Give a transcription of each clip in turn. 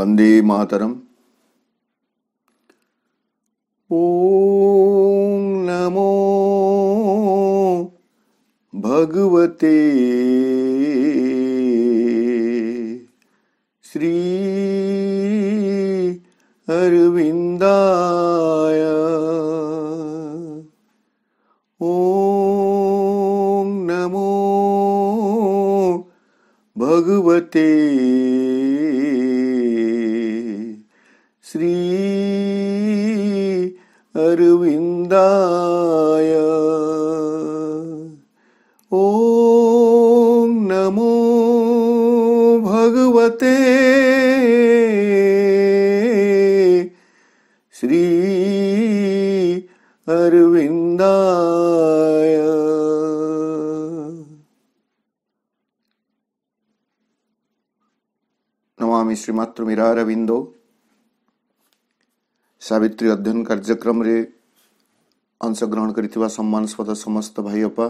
వందే మాతరం विरार विंदो सावित्री अध्ययन कार्यक्रम रे अंश ग्रहण करितिबा सम्मानस्पद समस्त भाईपा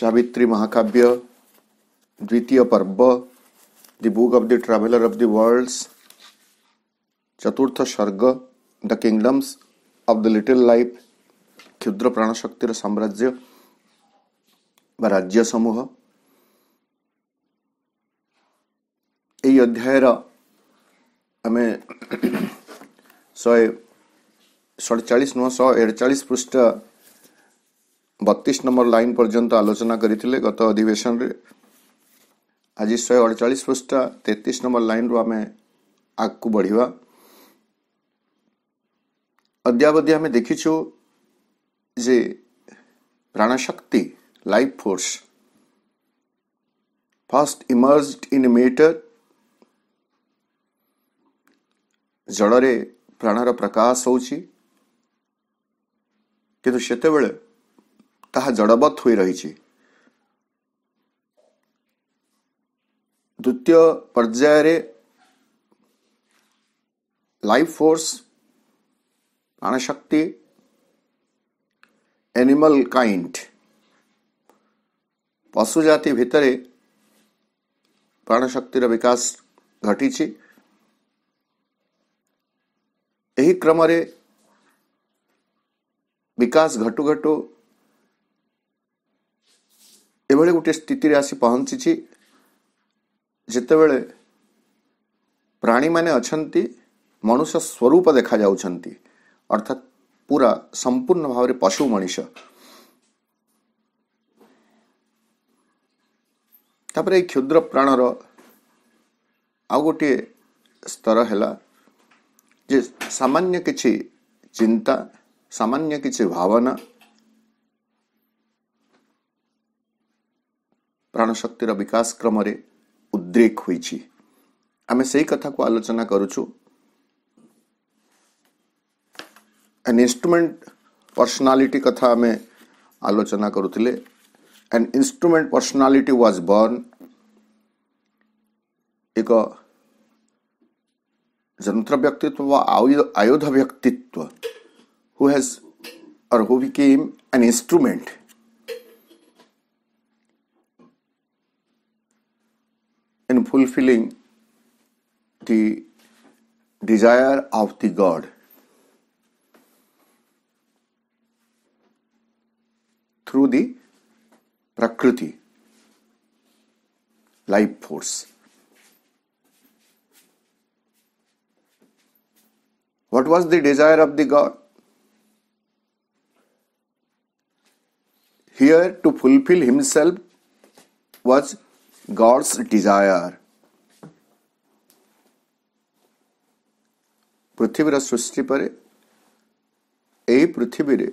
सवित्री महाकाव्य द्वितीय पर्व the book of the traveller of the worlds चतुर्थ स्वर्ग the kingdoms of the little life क्षुद्र प्राण शक्तिर साम्राज्य व राज्य समूह ଅଧ୍ୟାୟର ଆମେ ଶହେ ସଡ଼ଚାଳିଶ ନୁହଁ ଶହ ଏଡ଼ଚାଳିଶ ପୃଷ୍ଠ ବତିଶ ନମ୍ବର ଲାଇନ୍ ପର୍ଯ୍ୟନ୍ତ ଆଲୋଚନା କରିଥିଲେ ଗତ ଅଧିବେଶନରେ ଆଜି ଶହେ ଅଡ଼ଚାଳିଶ ପୃଷ୍ଠ ତେତିଶ ନମ୍ବର ଲାଇନ୍ରୁ ଆମେ ଆଗକୁ ବଢ଼ିବା ଅଦ୍ୟାବଧି ଆମେ ଦେଖିଛୁ ଯେ ପ୍ରାଣଶକ୍ତି life force first emerged in a matter ଜଳରେ ପ୍ରାଣର ପ୍ରକାଶ ହେଉଛି କିନ୍ତୁ ସେତେବେଳେ ତାହା ଜଡ଼ବତ୍ ହୋଇ ରହିଛି ଦ୍ୱିତୀୟ ପର୍ଯ୍ୟାୟରେ ଲାଇଫ୍ ଫୋର୍ସ ପ୍ରାଣଶକ୍ତି ଏନିମଲ୍ କାଇଣ୍ଡ ପଶୁ ଜାତି ଭିତରେ ପ୍ରାଣଶକ୍ତିର ବିକାଶ ଘଟିଛି क्रमे विका घटु घट एभळी गे स्थिती आशी पहचिची जतवेळे प्राणी अंत मनुष्य स्वरूप देखाऊन अर्थात पूरा संपूर्ण भारत पशु तापर क्षुद्र प्राणर आ गोटी स्तर हा ଯେ ସାମାନ୍ୟ କିଛି ଚିନ୍ତା ସାମାନ୍ୟ କିଛି ଭାବନା ପ୍ରାଣଶକ୍ତିର ବିକାଶ କ୍ରମରେ ଉଦ୍ରେକ ହୋଇଛି ଆମେ ସେଇ କଥାକୁ ଆଲୋଚନା କରୁଛୁ ଏନ୍ ଇନ୍ଷ୍ଟ୍ରୁମେଣ୍ଟ ପର୍ସନାଲିଟି କଥା ଆମେ ଆଲୋଚନା କରୁଥିଲେ an instrument personality was born ଏକ Jantra Vyaktittva or Ayodha Vyaktittva, who has or who became an instrument. In fulfilling the desire of the God. through the Prakriti, life force. What was the desire of the God? Here, to fulfill himself was God's desire. ପୃଥିବୀର ସୃଷ୍ଟି ପରେ ଏହି ପୃଥିବୀରେ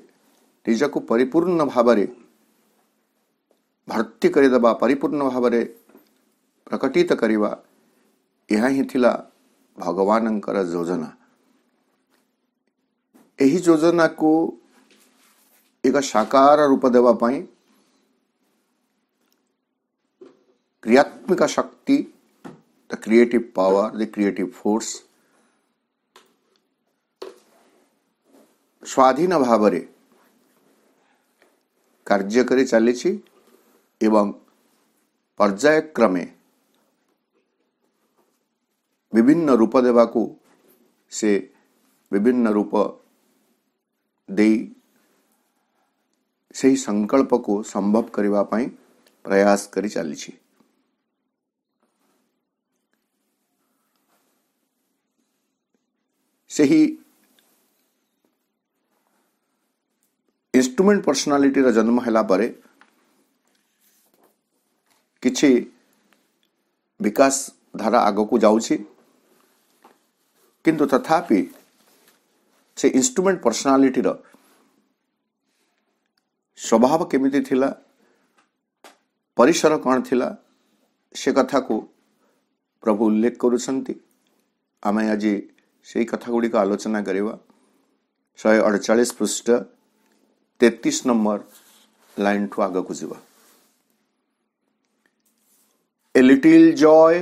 ନିଜକୁ ପରିପୂର୍ଣ୍ଣ ଭାବରେ ଭର୍ତ୍ତି କରିଦେବା ପରିପୂର୍ଣ୍ଣ ଭାବରେ ପ୍ରକଟିତ କରିବା ଏହା ହିଁ ଥିଲା ଭଗବାନଙ୍କର ଯୋଜନା ଏହି ଯୋଜନାକୁ ଏକ ସାକାର ରୂପ ଦେବା ପାଇଁ କ୍ରିୟାତ୍ମିକ ଶକ୍ତି the creative power the creative force ସ୍ୱାଧୀନ ଭାବରେ କାର୍ଯ୍ୟ କରି ଚାଲିଛି ଏବଂ ପର୍ଯ୍ୟାୟକ୍ରମେ ବିଭିନ୍ନ ରୂପ ଦେବାକୁ ସେ ବିଭିନ୍ନ ରୂପ ଦେଇ ସେହି ସଂକଳ୍ପକୁ ସମ୍ଭବ କରିବା ପାଇଁ ପ୍ରୟାସ କରି ଚାଲିଛି ସେହି ଇନ୍ଷ୍ଟ୍ରୁମେଣ୍ଟ ପର୍ସନାଲିଟିର ଜନ୍ମ ହେଲା ପରେ କିଛି ବିକାଶ ଧାରା ଆଗକୁ ଯାଉଛି କିନ୍ତୁ ତଥାପି ସେ ଇନ୍ଷ୍ଟ୍ରୁମେଣ୍ଟ ପର୍ସନାଲିଟିର ସ୍ୱଭାବ କେମିତି ଥିଲା ପରିସର କ'ଣ ଥିଲା ସେ କଥାକୁ ପ୍ରଭୁ ଉଲ୍ଲେଖ କରୁଛନ୍ତି ଆମେ ଆଜି ସେଇ କଥା ଗୁଡ଼ିକ ଆଲୋଚନା କରିବା ଶହେ ଅଡ଼ଚାଳିଶ ପୃଷ୍ଠ ତେତିଶ ନମ୍ବର ଲାଇନ୍ଠୁ ଆଗକୁ ଯିବା a little joy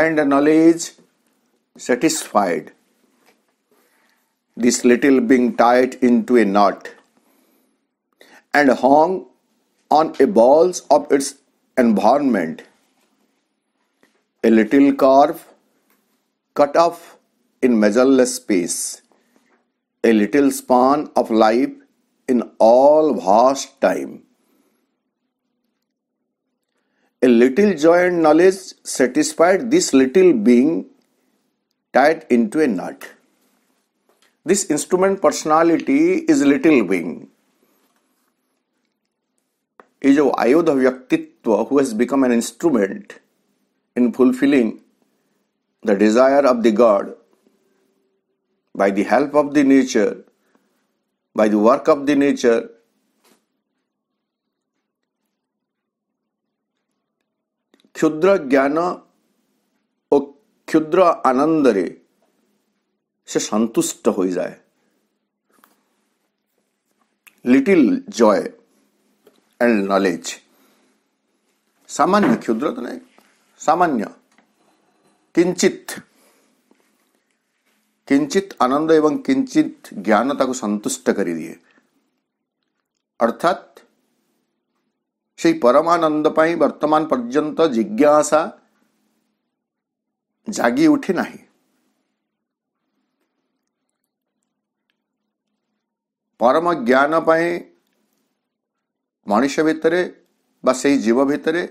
and knowledge satisfied this little being tied into a knot and hung on a balls of its environment. A little curve cut off in measureless space, a little span of life in all vast time. A little joy and knowledge satisfied this little being tied into a knot this instrument personality is little wing is of Ayodhya Vyaktitva who has become an instrument in fulfilling the desire of the God by the help of the nature, by the work of the nature. khyudra jnana or khyudra anandare. সে সন্তুষ্ট হয়ে যায় little Joy and knowledge সামান্য ক্ষুদ্র তো নয় সামান্য কিঞ্চিত কিঞ্চিত আনন্দ এবং কিঞ্চিত জ্ঞান তাকে সন্তুষ্ট করে দিয়ে অর্থাৎ সেই পরমানন্দ পাই বর্তমান পর্যন্ত জিজ্ঞাসা জাগি উঠে নাহি ପରମ ଜ୍ଞାନ ପାଇଁ ମଣିଷ ଭିତରେ ବା ସେହି ଜୀବ ଭିତରେ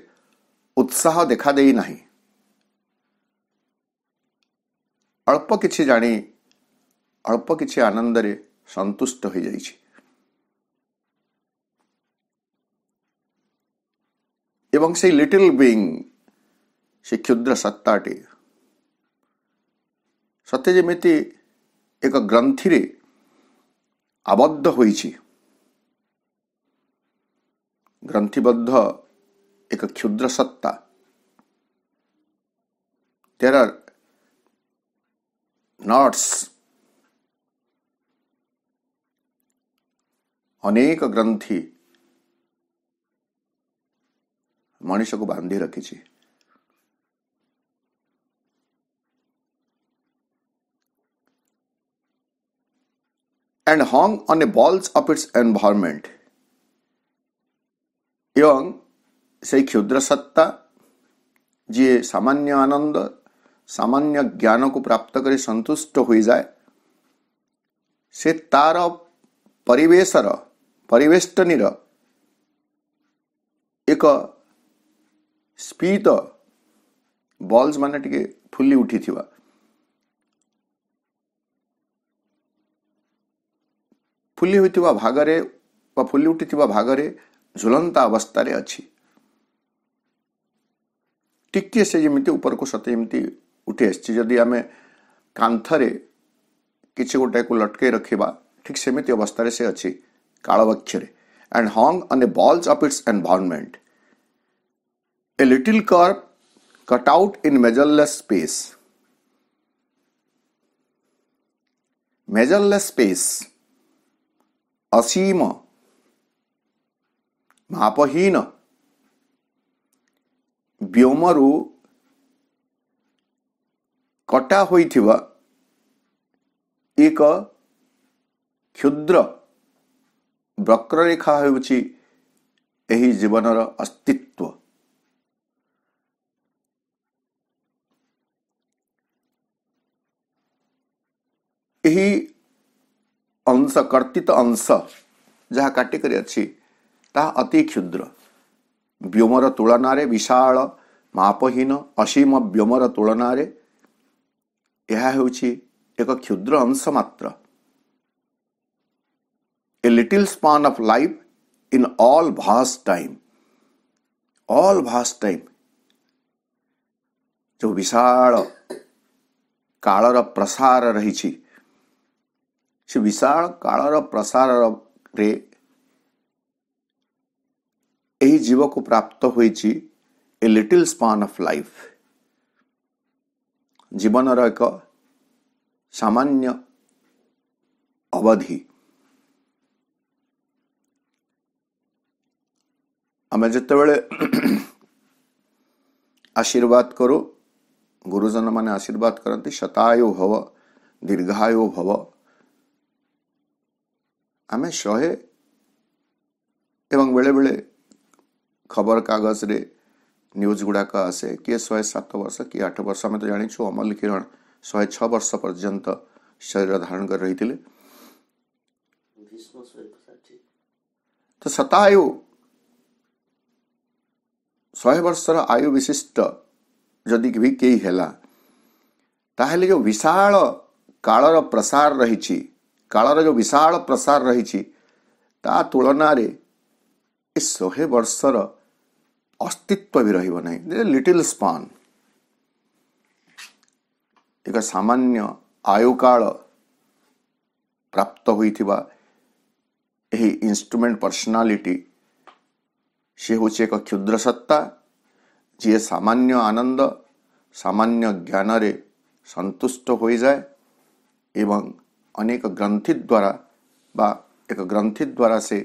ଉତ୍ସାହ ଦେଖାଦେଇ ନାହିଁ ଅଳ୍ପ କିଛି ଜାଣି ଅଳ୍ପ କିଛି ଆନନ୍ଦରେ ସନ୍ତୁଷ୍ଟ ହୋଇଯାଇଛି ଏବଂ ସେଇ ଲିଟିଲ୍ ବିଙ୍ଗ ସେ କ୍ଷୁଦ୍ର ସତ୍ତାଟି ସତେ ଯେମିତି ଏକ ଗ୍ରନ୍ଥିରେ আবদ্ধ হয়েছি ગ્રંથિબદ્ધ એક ક્ષુદ્ર સત્તા there are knots અનેક ગ્રંથિ માણસોને બાંધી રાખે છે and hung on the balls of its environment. এবং সেই ক্ষুদ্র সত্তা যিয়ে সামান্য আনন্দ সামান্য জ্ঞানকু প্রাপ্ত করে সন্তুষ্ট হয়ে যায় সে তার পরিবেশর পরিবেষ্টনীর ଏକ ସ୍ପିତ ବଲ୍ସ ମାନେ ଟିକେ ଫୁଲି ଉଠିଥିବା ଫୁଲି ହୋଇଥିବା ଭାଗରେ ବା ଫୁଲି ଉଠିଥିବା ଭାଗରେ ଝୁଲନ୍ତା ଅବସ୍ଥାରେ ଅଛି ଟିକିଏ ସେ ଯେମିତି ଉପରକୁ ସତେ ଯେମିତି ଉଠି ଆସିଛି ଯଦି ଆମେ କାନ୍ଥରେ କିଛି ଗୋଟାକୁ ଲଟକାଇ ରଖିବା ଠିକ୍ ସେମିତି ଅବସ୍ଥାରେ ସେ ଅଛି କାଳବକ୍ଷରେ and hung on a balls of its environment a little curve cut out in measureless space measureless space ଅସୀମ ମାପହୀନ ବ୍ୟୋମରୁ କଟା ହୋଇଥିବା ଏକ କ୍ଷୁଦ୍ର ବକ୍ରରେଖା ହେଉଛି ଏହି ଜୀବନର ଅସ୍ତିତ୍ୱ ଅଂଶ କର୍ତ୍ତିତ ଅଂଶ ଯାହା କାଟିକରି ଅଛି ତାହା ଅତି କ୍ଷୁଦ୍ର ବ୍ୟୋମର ତୁଳନାରେ ବିଶାଳ ମାପହୀନ ଅସୀମ ବ୍ୟୋମର ତୁଳନାରେ ଏହା ହେଉଛି ଏକ କ୍ଷୁଦ୍ର ଅଂଶ ମାତ୍ର a little span of life in all vast time all vast time ଯେଉଁ ବିଶାଳ କାଳର ପ୍ରସାର ରହିଛି ସେ ବିଶାଳ କାଳର ପ୍ରସାରରେ ଏହି ଜୀବକୁ ପ୍ରାପ୍ତ ହୋଇଛି a little span of life ଜୀବନର ଏକ ସାମାନ୍ୟ ଅବଧି ଆମେ ଯେତେବେଳେ ଆଶୀର୍ବାଦ କରୁ ଗୁରୁଜନମାନେ ଆଶୀର୍ବାଦ କରନ୍ତି ଶତାୟୁ ଭବ ଦୀର୍ଘାୟୁ ଭବ ଆମେ ଶହେ ଏବଂ ବେଳେବେଳେ ଖବରକାଗଜରେ ନ୍ୟୁଜ୍ ଗୁଡ଼ାକ ଆସେ କିଏ ଶହେ ସାତ ବର୍ଷ କିଏ ଆଠ ବର୍ଷ ଆମେ ତ ଜାଣିଛୁ ଅମଲ କିରଣ ଶହେ ଛଅ ବର୍ଷ ପର୍ଯ୍ୟନ୍ତ ଶରୀର ଧାରଣ କରି ରହିଥିଲେ ତ ଶତାୟୁ ଶହେ ବର୍ଷର ଆୟୁ ବିଶିଷ୍ଟ ଯଦି ବି କେହି ହେଲା ତାହେଲେ ଯେଉଁ ବିଶାଳ କାଳର ପ୍ରସାର ରହିଛି କାଳର ଯେଉଁ ବିଶାଳ ପ୍ରସାର ରହିଛି ତା ତୁଳନାରେ ଏ ଶହେ ବର୍ଷର ଅସ୍ତିତ୍ୱ ବି ରହିବ ନାହିଁ ଲିଟିଲ୍ ସ୍ପନ୍ ଏକ ସାମାନ୍ୟ ଆୟୁକାଳ ପ୍ରାପ୍ତ ହୋଇଥିବା ଏହି ଇନ୍ଷ୍ଟ୍ରୁମେଣ୍ଟ ପର୍ସନାଲିଟି ସେ ହେଉଛି ଏକ କ୍ଷୁଦ୍ର ସତ୍ତା ଯିଏ ସାମାନ୍ୟ ଆନନ୍ଦ ସାମାନ୍ୟ ଜ୍ଞାନରେ ସନ୍ତୁଷ୍ଟ ହୋଇଯାଏ ଏବଂ अनेक ग्रंथि द्वारा वा एक ग्रंथि द्वारा से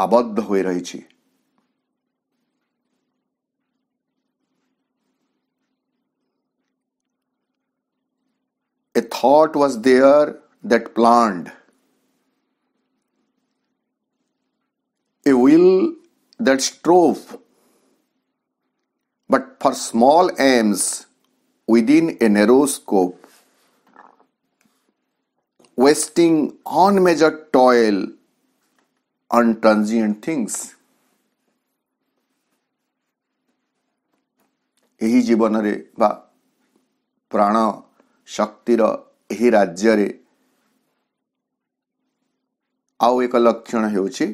आबद्ध हुए रही छी a thought was there that planned a will that strove but for small aims within a narrow scope. wasting unmeasured toil on transient things. ଏହି ଜୀବନରେ ବା ପ୍ରାଣ ଶକ୍ତିର ଏହି ରାଜ୍ୟରେ ଆଉ ଏକ ଲକ୍ଷଣ ହେଉଛି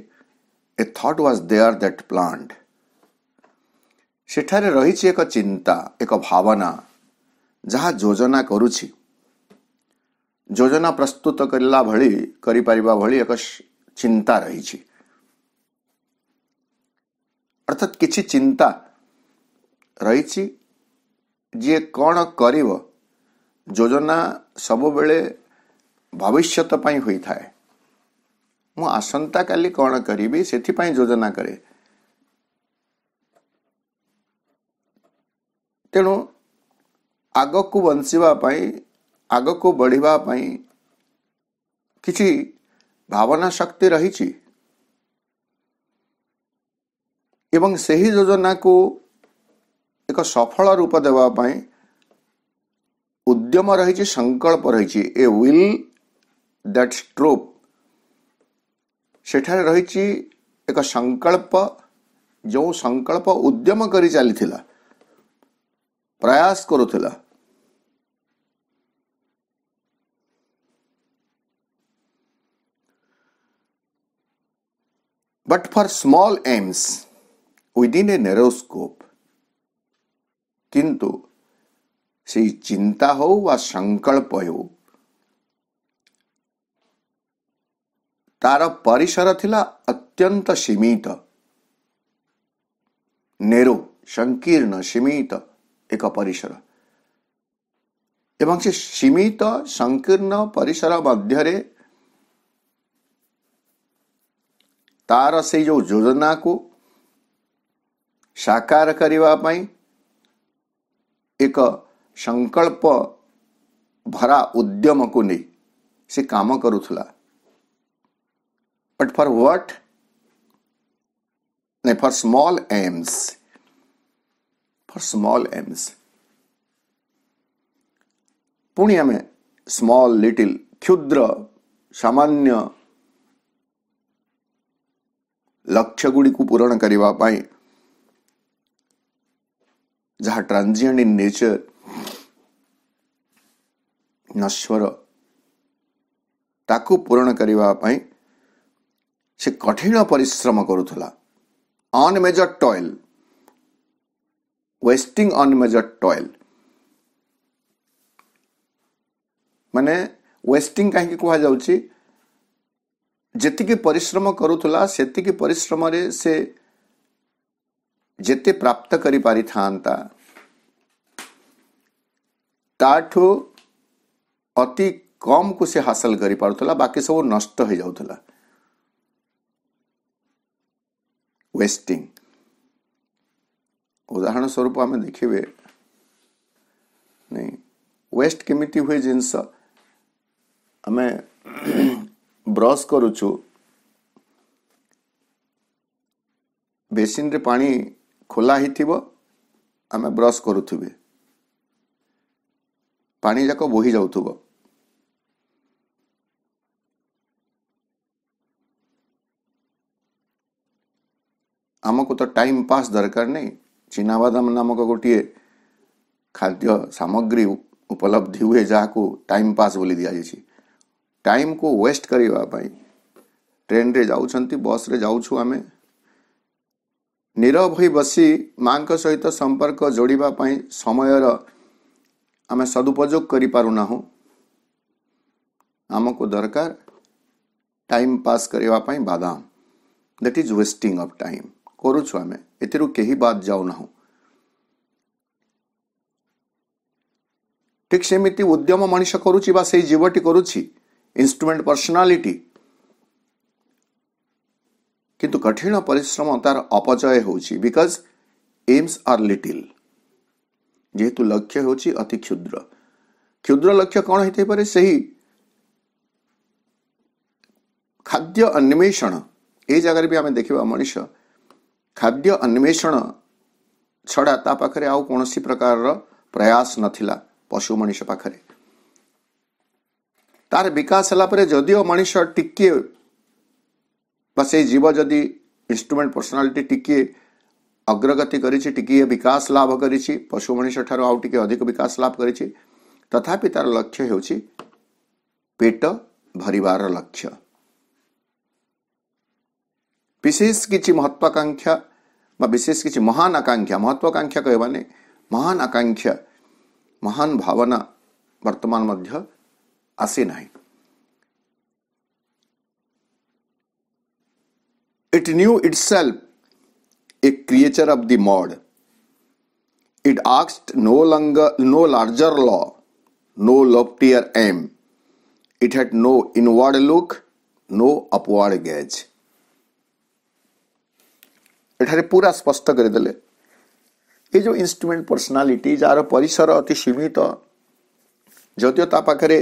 a thought was there that planned ସେଠାରେ ରହିଛି ଏକ ଚିନ୍ତା ଏକ ଭାବନା ଯାହା ଯୋଜନା କରୁଛି ଯୋଜନା ପ୍ରସ୍ତୁତ କଲା ଭଳି କରିପାରିବା ଭଳି ଏକ ଚିନ୍ତା ରହିଛି ଅର୍ଥାତ୍ କିଛି ଚିନ୍ତା ରହିଛି ଯିଏ କ'ଣ କରିବ ଯୋଜନା ସବୁବେଳେ ଭବିଷ୍ୟତ ପାଇଁ ହୋଇଥାଏ ମୁଁ ଆସନ୍ତାକାଲି କ'ଣ କରିବି ସେଥିପାଇଁ ଯୋଜନା କରେ ତେଣୁ ଆଗକୁ ବଞ୍ଚିବା ପାଇଁ ଆଗକୁ ବଢ଼ିବା ପାଇଁ କିଛି ଭାବନା ଶକ୍ତି ରହିଛି ଏବଂ ସେହି ଯୋଜନାକୁ ଏକ ସଫଳ ରୂପ ଦେବା ପାଇଁ ଉଦ୍ୟମ ରହିଛି ସଂକଳ୍ପ ରହିଛି ଏ ୱିଲ୍ ଦ୍ୟାଟ୍ ଷ୍ଟ୍ରୁପ୍ ସେଠାରେ ରହିଛି ଏକ ସଂକଳ୍ପ ଯେଉଁ ସଂକଳ୍ପ ଉଦ୍ୟମ କରି ଚାଲିଥିଲା ପ୍ରୟାସ କରୁଥିଲା But for small aims within a narrow scope, কিন্তু সেই চিন্তা হও বা সংকল্প ହେଉ ତାର ପରିସର ଥିଲା ଅତ୍ୟନ୍ତ ସୀମିତ ନେରୁ ସଂକୀର୍ଣ୍ଣ ସୀମିତ ଏକ ପରିସର ଏବଂ ସେ ସୀମିତ ସଂକୀର୍ଣ୍ଣ ପରିସର ମଧ୍ୟରେ તારસે જો યોજનાકુ સાકાર କରିବା ପାଇଁ ଏକ ସଂକଳ୍ପ ଭରା ଉଦ୍ୟମକୁ ନେଇ ସେ କାମ କରୁଥିଲା ବଟ୍ ଫର୍ ହ୍ୱାଟ୍ ନାଇଁ for small aims for small aims ପୁଣି ଆମେ ସ୍ମଲ୍ ଲିଟିଲ୍ କ୍ଷୁଦ୍ର ସାମାନ୍ୟ लक्ष्य गुड़ी पूरण करने जहा ट्रांजिएंट इन नेचर नश्वर ताकू पूरण करने से कठिन परिश्रम करूला unmeasured toil wasting unmeasured toil मैंने वेस्टिंग कहीं कह ଯେତିକି ପରିଶ୍ରମ କରୁଥିଲା ସେତିକି ପରିଶ୍ରମରେ ସେ ଯେତେ ପ୍ରାପ୍ତ କରିପାରିଥାନ୍ତା ତାଠୁ ଅତି କମ୍କୁ ସେ ହାସଲ କରିପାରୁଥିଲା ବାକି ସବୁ ନଷ୍ଟ ହୋଇଯାଉଥିଲା ୱେଷ୍ଟିଂ ଉଦାହରଣ ସ୍ୱରୂପ ଆମେ ଦେଖିବେ ନାଇଁ ୱେଷ୍ଟ କେମିତି ହୁଏ ଜିନିଷ ଆମେ ବ୍ରସ୍ କରୁଛୁ ବେସିନ୍ରେ ପାଣି ଖୋଲା ହେଇଥିବ ଆମେ ବ୍ରସ୍ କରୁଥିବେ ପାଣି ଯାକ ବୋହି ଯାଉଥିବ ଆମକୁ ତ ଟାଇମ୍ ପାସ୍ ଦରକାର ନାହିଁ ଚିନାବାଦାମ ନାମକ ଗୋଟିଏ ଖାଦ୍ୟ ସାମଗ୍ରୀ ଉପଲବ୍ଧି ହୁଏ ଯାହାକୁ ଟାଇମ୍ ପାସ୍ ବୋଲି ଦିଆଯାଇଛି टाइम को वेस्ट करने ट्रेन रे जाऊँगी बस रे जाऊ आम नीरव हो बस माँ का सहित संपर्क जोड़ापी समय आम सदुपयोग करना को दरकार टाइम पास करने बादाम that is wasting of time करुचु आम बात जाऊना ठीक सेमती उद्यम मनीष करुच्ची से जीवटी करुच्ची इंस्ट्रूमेंट पर्सनालिटी କିନ୍ତୁ କଠିନ ପରିଶ୍ରମ ତାର ଅପଚୟ ହେଉଛି ବିକଜ୍ ଏମ୍ସ ଆର୍ ଲିଟିଲ୍ ଯେହେତୁ ଲକ୍ଷ୍ୟ ହେଉଛି ଅତି କ୍ଷୁଦ୍ର କ୍ଷୁଦ୍ର ଲକ୍ଷ୍ୟ କ'ଣ ହେଇଥାଇପାରେ ସେହି ଖାଦ୍ୟ ଅନ୍ୱେଷଣ ଏଇ ଜାଗାରେ ବି ଆମେ ଦେଖିବା ମଣିଷ ଖାଦ୍ୟ ଅନ୍ୱେଷଣ ଛଡ଼ା ତା ପାଖରେ ଆଉ କୌଣସି ପ୍ରକାରର ପ୍ରୟାସ ନଥିଲା ପଶୁ ମଣିଷ ପାଖରେ তার বিকাশ ହେଲା ପରେ ଯଦିଓ ମଣିଷ ଟିକିଏ ବା ସେଇ ଜୀବ ଯଦି ଇନ୍ଷ୍ଟ୍ରୁମେଣ୍ଟ ପର୍ସନାଲିଟି ଟିକିଏ ଅଗ୍ରଗତି କରିଛି ଟିକିଏ ବିକାଶ ଲାଭ କରିଛି ପଶୁ ମଣିଷ ଠାରୁ ଆଉ ଟିକିଏ ଅଧିକ ବିକାଶ ଲାଭ କରିଛି ତଥାପି ତାର ଲକ୍ଷ୍ୟ ହେଉଛି ପେଟ ଭରିବାର ଲକ୍ଷ୍ୟ ବିଶେଷ କିଛି ମହତ୍ୱାକାଂକ୍ଷା ବା ବିଶେଷ କିଛି ମହାନ ଆକାଂକ୍ଷା ମହତ୍ୱାକାଂକ୍ଷା କହିବାନି ମହାନ ଆକାଂକ୍ଷା ମହାନ ଭାବନା ବର୍ତ୍ତମାନ ମଧ୍ୟ আসে নাই It knew itself a creature of the mud. It asked no longer no larger law, no loftier aim. It had no inward look, no upward gaze. ଏଠାରେ ପୁରା ସ୍ପଷ୍ଟ କରିଦେଲେ ଏ ଯେଉଁ ଇନ୍ଷ୍ଟ୍ରୁମେଣ୍ଟ ପର୍ସନାଲିଟି ଯାହାର ପରିସର ଅତି ସୀମିତ ଯଦିଓ ତା ପାଖରେ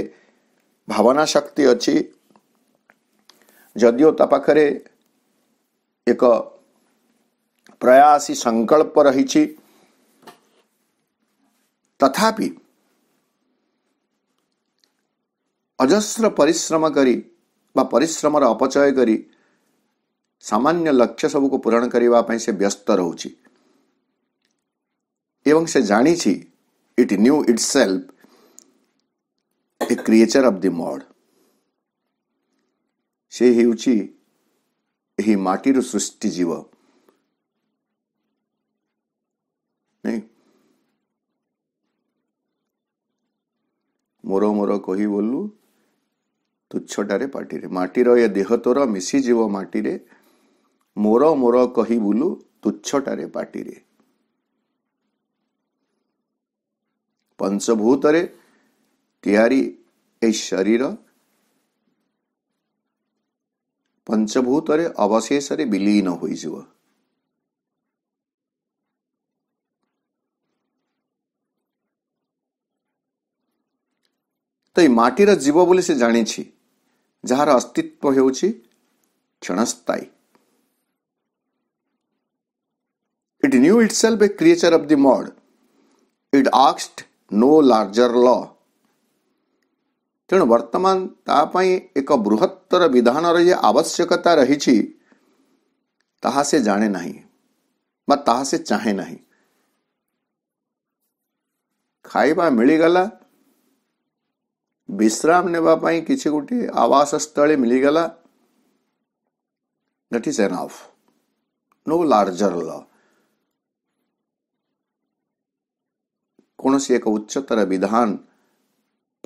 ଭାବନା ଶକ୍ତି ଅଛି ଯଦିଓ ତା ପାଖରେ ଏକ ପ୍ରୟାସୀ ସଂକଳ୍ପ ରହିଛି ତଥାପି ଅଜସ୍ର ପରିଶ୍ରମ କରି ବା ପରିଶ୍ରମର ଅପଚୟ କରି ସାମାନ୍ୟ ଲକ୍ଷ୍ୟ ସବୁକୁ ପୂରଣ କରିବା ପାଇଁ ସେ ବ୍ୟସ୍ତ ରହୁଛି ଏବଂ ସେ ଜାଣିଛି it knew itself a creature of the mud. ସେ ହେଉଛି ଏହି ମାଟିରୁ ସୃଷ୍ଟି ଜୀବ ନାଇଁ ମୋର ମୋର କହି ବୋଲୁ ତୁଚ୍ଛଟାରେ ପାଟିରେ ମାଟିର ଏ ଦେହ ତୋର ମିଶିଯିବ ମାଟିରେ ମୋର ମୋର କହି ବୁଲୁ ତୁଚ୍ଛଟାରେ ପାଟିରେ ପଞ୍ଚଭୂତରେ शरीर पंचभूत अवशेष विलीन हो तो मटीर जीव बोली से जाणी जार अस्तित्व हूँ क्षणस्थायी it knew itself a creature of the mud it आक्स्ट नो लार्जर लॉ ତେଣୁ ବର୍ତ୍ତମାନ ତା ପାଇଁ ଏକ ବୃହତ୍ତର ବିଧାନର ଯେ ଆବଶ୍ୟକତା ରହିଛି ତାହା ସେ ଜାଣେ ନାହିଁ ବା ତାହା ସେ ଚାହେଁ ନାହିଁ ଖାଇବା ମିଳିଗଲା ବିଶ୍ରାମ ନେବା ପାଇଁ କିଛି ଗୋଟିଏ ଆବାସସ୍ଥଳୀ ମିଳିଗଲା that is enough no larger law କୌଣସି ଏକ ଉଚ୍ଚତର ବିଧାନ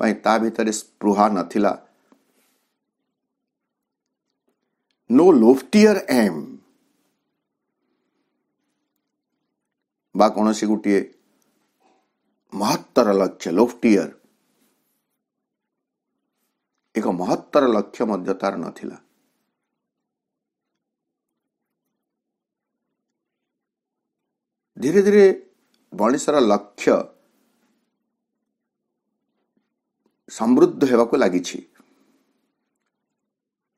ପାଇଁ ତା ଭିତରେ ସ୍ପୃହା ନଥିଲା ନୋ ଲୋଫ୍ଟିୟର ଏମ୍ ବା କୌଣସି ଗୋଟିଏ ମହତ୍ତର ଲକ୍ଷ୍ୟ ଲୋଫ୍ଟିୟର ଏକ ମହତ୍ତର ଲକ୍ଷ୍ୟ ମଧ୍ୟ ତାର ନଥିଲା ଧୀରେ ଧୀରେ ମଣିଷର ଲକ୍ଷ୍ୟ ସମୃଦ୍ଧ ହେବାକୁ ଲାଗିଛି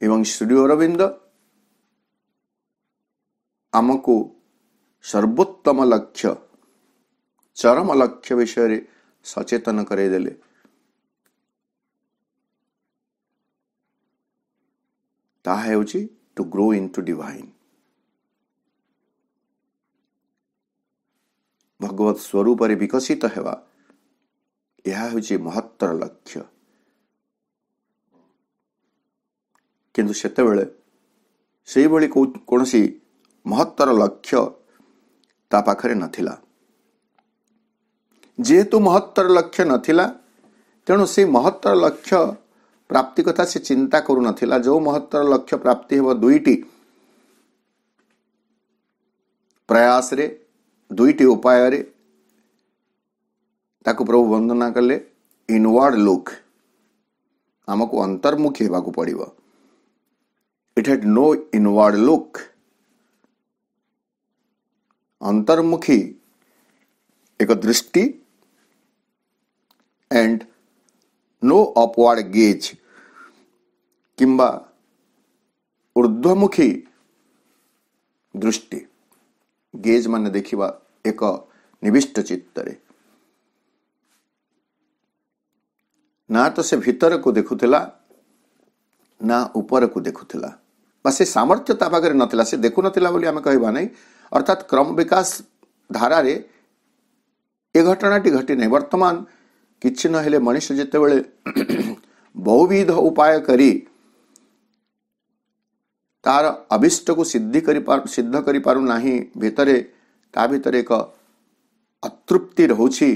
ଏବଂ ଶ୍ରୀ ଅରବିନ୍ଦ ଆମକୁ ସର୍ବୋତ୍ତମ ଲକ୍ଷ୍ୟ ଚରମ ଲକ୍ଷ୍ୟ ବିଷୟରେ ସଚେତନ କରାଇଦେଲେ ତାହା ହେଉଛି to grow into divine ଭଗବତ ସ୍ୱରୂପରେ ବିକଶିତ ହେବା ଏହା ହେଉଛି ମହତ୍ତର ଲକ୍ଷ୍ୟ କିନ୍ତୁ ସେତେବେଳେ ସେହିଭଳି କୌଣସି ମହତ୍ତର ଲକ୍ଷ୍ୟ ତା ପାଖରେ ନଥିଲା ଯେହେତୁ ମହତ୍ତର ଲକ୍ଷ୍ୟ ନଥିଲା ତେଣୁ ସେ ମହତ୍ତର ଲକ୍ଷ୍ୟ ପ୍ରାପ୍ତି କଥା ସେ ଚିନ୍ତା କରୁନଥିଲା ଯେଉଁ ମହତ୍ତର ଲକ୍ଷ୍ୟ ପ୍ରାପ୍ତି ହେବ ଦୁଇଟି ପ୍ରୟାସରେ ଦୁଇଟି ଉପାୟରେ ताकु प्रभु वंदना कले इनवर्ड लुक आमको अंतर्मुखी होगा पड़ो it had no inward look अंतर्मुखी एक दृष्टि एंड नो अपवर्ड गेज किंबा ऊर्धमुखी दृष्टि गेज मान देखा एक निविष्ट चित्त ना तो से भितर को देखुला ना उपर को देखुला से सामर्थ्य पाखे ना से देखुन बोली आम कह अर्थात क्रम विकास धारा रे ए घटनाटी घटी ना बर्तमान किसी नहले मनीष जिते बड़े बहुविध उपाय कर तार अभीष्ट को सिद्धि सिद्ध कर पारु एक अतृप्ति रहुछी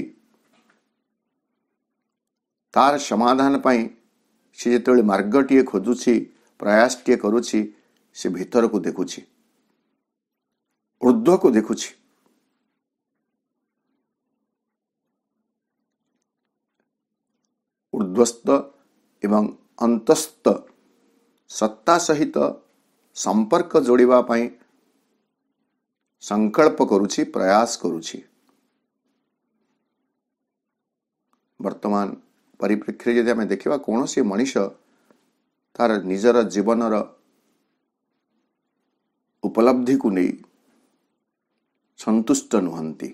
ତାର ସମାଧାନ ପାଇଁ ସେ ଯେତେବେଳେ ମାର୍ଗଟିଏ ଖୋଜୁଛି ପ୍ରୟାସଟିଏ କରୁଛି ସେ ଭିତରକୁ ଦେଖୁଛି ଉର୍ଦ୍ଧ୍ୱକୁ ଦେଖୁଛି ଉର୍ଦ୍ଧ୍ୱସ୍ତ ଏବଂ ଅନ୍ତସ୍ତ ସତ୍ତା ସହିତ ସମ୍ପର୍କ ଯୋଡ଼ିବା ପାଇଁ ସଂକଳ୍ପ କରୁଛି ପ୍ରୟାସ କରୁଛି ବର୍ତ୍ତମାନ ପରିପ୍ରେକ୍ଷୀରେ ଯଦି ଆମେ ଦେଖିବା କୌଣସି ମଣିଷ ତାର ନିଜର ଜୀବନର ଉପଲବ୍ଧିକୁ ନେଇ ସନ୍ତୁଷ୍ଟ ନୁହନ୍ତି